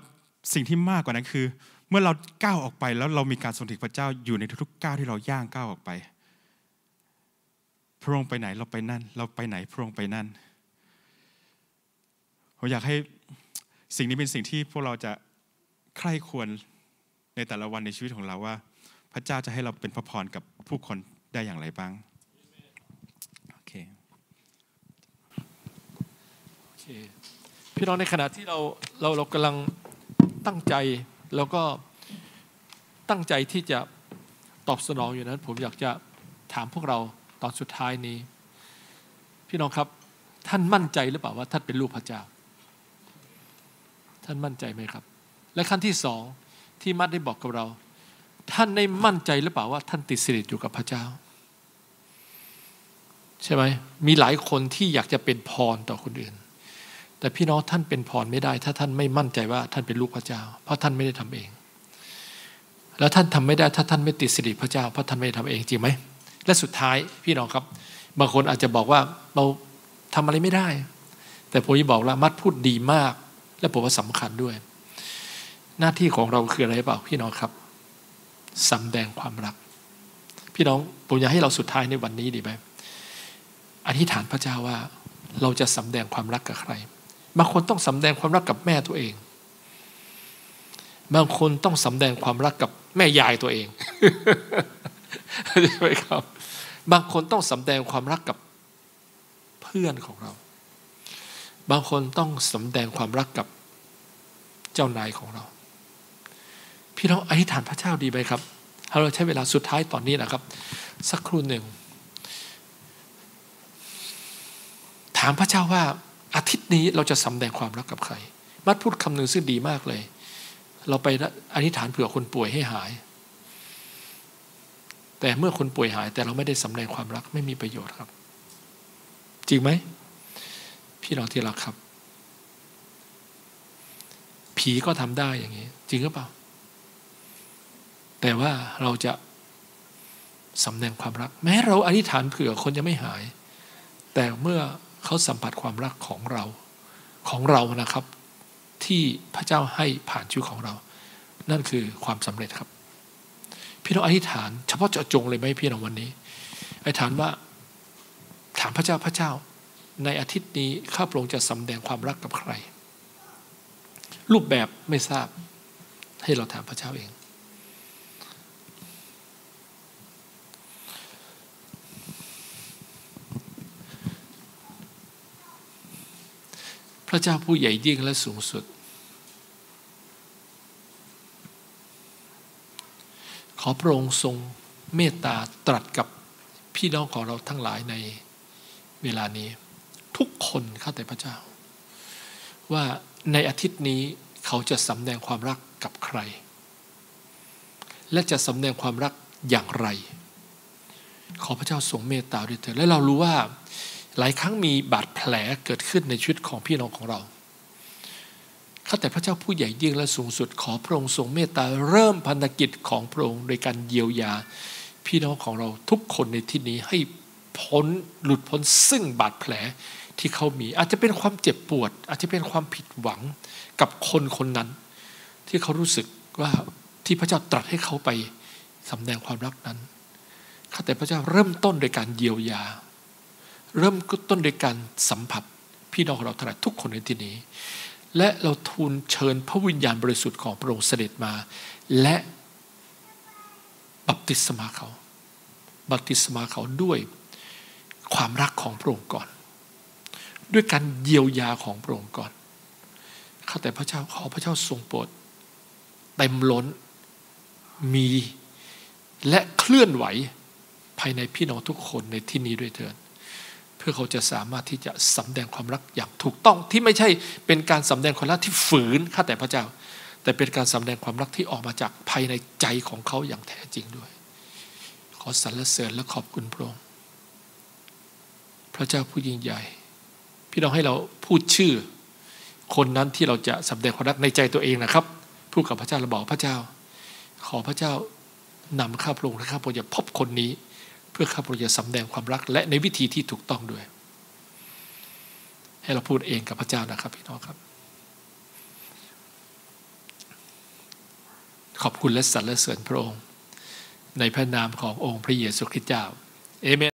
สิ่งที่มากกว่านั้นคือ เมื่อเราก้าวออกไปแล้วเรามีการสนถิพระเจ้าอยู่ในทุกๆก้าวที่เราย่างก้าวออกไป พระองค์ไปไหนเราไปนั่น เราไปไหน พระองค์ไปนั่นผมอยากให้สิ่งนี้เป็นสิ่งที่พวกเราจะใคร่ควรในแต่ละวันในชีวิตของเราว่า พระเจ้าจะให้เราเป็นพระพรกับผู้คนได้อย่างไรบ้างโอเคโอเคพี่น้องในขณะที่เราเราเรากำลังตั้งใจแล้วก็ตั้งใจที่จะตอบสนองอยู่นั้น ผมอยากจะถามพวกเราตอนสุดท้ายนี้ พี่น้องครับท่านมั่นใจหรือเปล่าว่าท่านเป็นลูกพระเจ้าท่านมั่นใจไหมครับ และขั้นที่สองที่มัดได้บอกกับเรา ท่านได้มั่นใจหรือเปล่าว่า ท่านติดสิริอยู่กับพระเจ้า ใช่ไหม มีหลายคนที่อยากจะเป็นพรต่อคนอื่น แต่พี่น้องท่านเป็นพรไม่ได้ ถ้าท่านไม่มั่นใจว่าท่านเป็นลูกพระเจ้า เพราะท่านไม่ได้ทำเอง แล้วท่านทำไม่ได้ ถ้าท่านไม่ติดสิริพระเจ้าเพราะท่านไม่ได้ทำเองจริงไหม และสุดท้ายพี่น้องครับ บางคนอาจจะบอกว่าเราทำอะไรไม่ได้ แต่ผมจะบอกแล้วมัดพูดดีมากและผมว่าสำคัญด้วย หน้าที่ของเราคืออะไรเปล่า พี่น้องครับสำแดงความรัก พี่น้องปุญญาให้เราสุดท้ายในวันนี้ดีไหมอธิษฐานพระเจ้าว่า เราจะสำแดงความรักกับใคร บางคนต้องสำแดงความรักกับแม่ตัวเอง บางคนต้องสำแดงความรักกับแม่ยายตัวเองใช่ไหมครับ บางคนต้องสำแดงความรักกับเพื่อนของเราบางคนต้องสำแดงความรักกับเจ้านายของเรา พี่น้องอธิษฐานพระเจ้าดี ไหม ครับเราใช้เวลาสุดท้ายตอนนี้นะครับ สักครู่หนึ่ง ถามพระเจ้าว่าอาทิตย์นี้เราจะสำแดงความรักกับใครมัดพูดคำหนึ่งซึ่งดีมากเลย เราไปอธิษฐานเผื่อคนป่วยให้หาย แต่เมื่อคนป่วยหาย แต่เราไม่ได้สำแดงความรักไม่มีประโยชน์ครับ จริงไหมพี่น้องที่รักครับ ผีก็ทำได้อย่างนี้ จริงหรือเปล่าแต่ว่าเราจะสำแนงความรัก แม้เราอธิษฐานเผื่อคนจะไม่หาย แต่เมื่อเขาสัมผัสความรักของเราของเรานะครับ ที่พระเจ้าให้ผ่านชีวิตของเรา นั่นคือความสำเร็จครับ พี่น้องอธิษฐานเฉพาะเจาะจงเลยไหมพี่น้องวันนี้อธิษฐานว่าถามพระเจ้าพระเจ้าในอาทิตย์นี้ข้าพระองค์จะสำแดงความรักกับใคร รูปแบบไม่ทราบให้เราถามพระเจ้าเอง พระเจ้าผู้ใหญ่ยิ่งและสูงสุด ขอพระองค์ทรงเมตตาตรัสกับพี่น้องของเราทั้งหลายในเวลานี้ทุกคน ข้าแต่พระเจ้าว่าในอาทิตย์นี้เขาจะสำแดงความรักกับใคร และจะสำแดงความรักอย่างไร ขอพระเจ้าทรงเมตตาด้วยเถิดและเรารู้ว่าหลายครั้งมีบาดแผลเกิดขึ้นในชีวิตของพี่น้องของเราข้าแต่พระเจ้าผู้ใหญ่ยิ่งและสูงสุดขอพระองค์ทรงเมตตา เริ่มพันธกิจของพระองค์โดยการเยียวยาพี่น้องของเราทุกคนในที่นี้ให้พ้นหลุดพ้นซึ่งบาดแผลที่เขา มี อาจจะเป็นความเจ็บปวด อาจจะเป็นความผิดหวัง กับคนคนนั้น ที่เขารู้สึกว่า ที่พระเจ้า ตรัส ให้เขาไป สำแดง ความรักนั้นข้าแต่พระเจ้าเริ่มต้น โดยการเยียวยา เริ่มต้น โดยการสัมผัส พี่น้องของเราทั้งหลายทุกคนในที่นี้ และเราทูล เชิญพระวิญญาณบริสุทธิ์ของพระองค์เสด็จมา และ บัพติศมาเขา บัพติศมาเขา ด้วย ความรัก ของ พระองค์ก่อนด้วยการเยียวยาของพระองค์ก่อน ข้าแต่พระเจ้าขอพระเจ้าทรงโปรดเต็มล้นมีและเคลื่อนไหวภายในพี่น้องทุกคนในที่นี้ด้วยเถิดเพื่อเขาจะสามารถที่จะสาแดงความรักอย่างถูกต้องที่ไม่ใช่เป็นการสาแดงความรักที่ฝืนข้าแต่พระเจ้า แต่เป็นการสาแดงความรักที่ออกมาจาก ภายในใจของเขาอย่างแท้จริงด้วย ขอสรรเสริญและขอบคุณพระองค์พระเจ้าผู้ยิ่งใหญ่พี่น้องให้เราพูดชื่อคนนั้นที่เราจะสำแดงความรักในใจตัวเองนะครับพูดกับพระเจ้าเราบอกพระเจ้า ขอพระเจ้านำข้าพระองค์และข้าพระองค์จะพบคนนี้เพื่อข้าพระองค์จะสำแดงความรักและในวิธีที่ถูกต้องด้วย ให้เราพูดเองกับพระเจ้านะครับพี่น้องครับขอบคุณและสรรเสริญพระองค์ ในพระนามขององค์พระเยซูคริสต์เจ้าเอเมน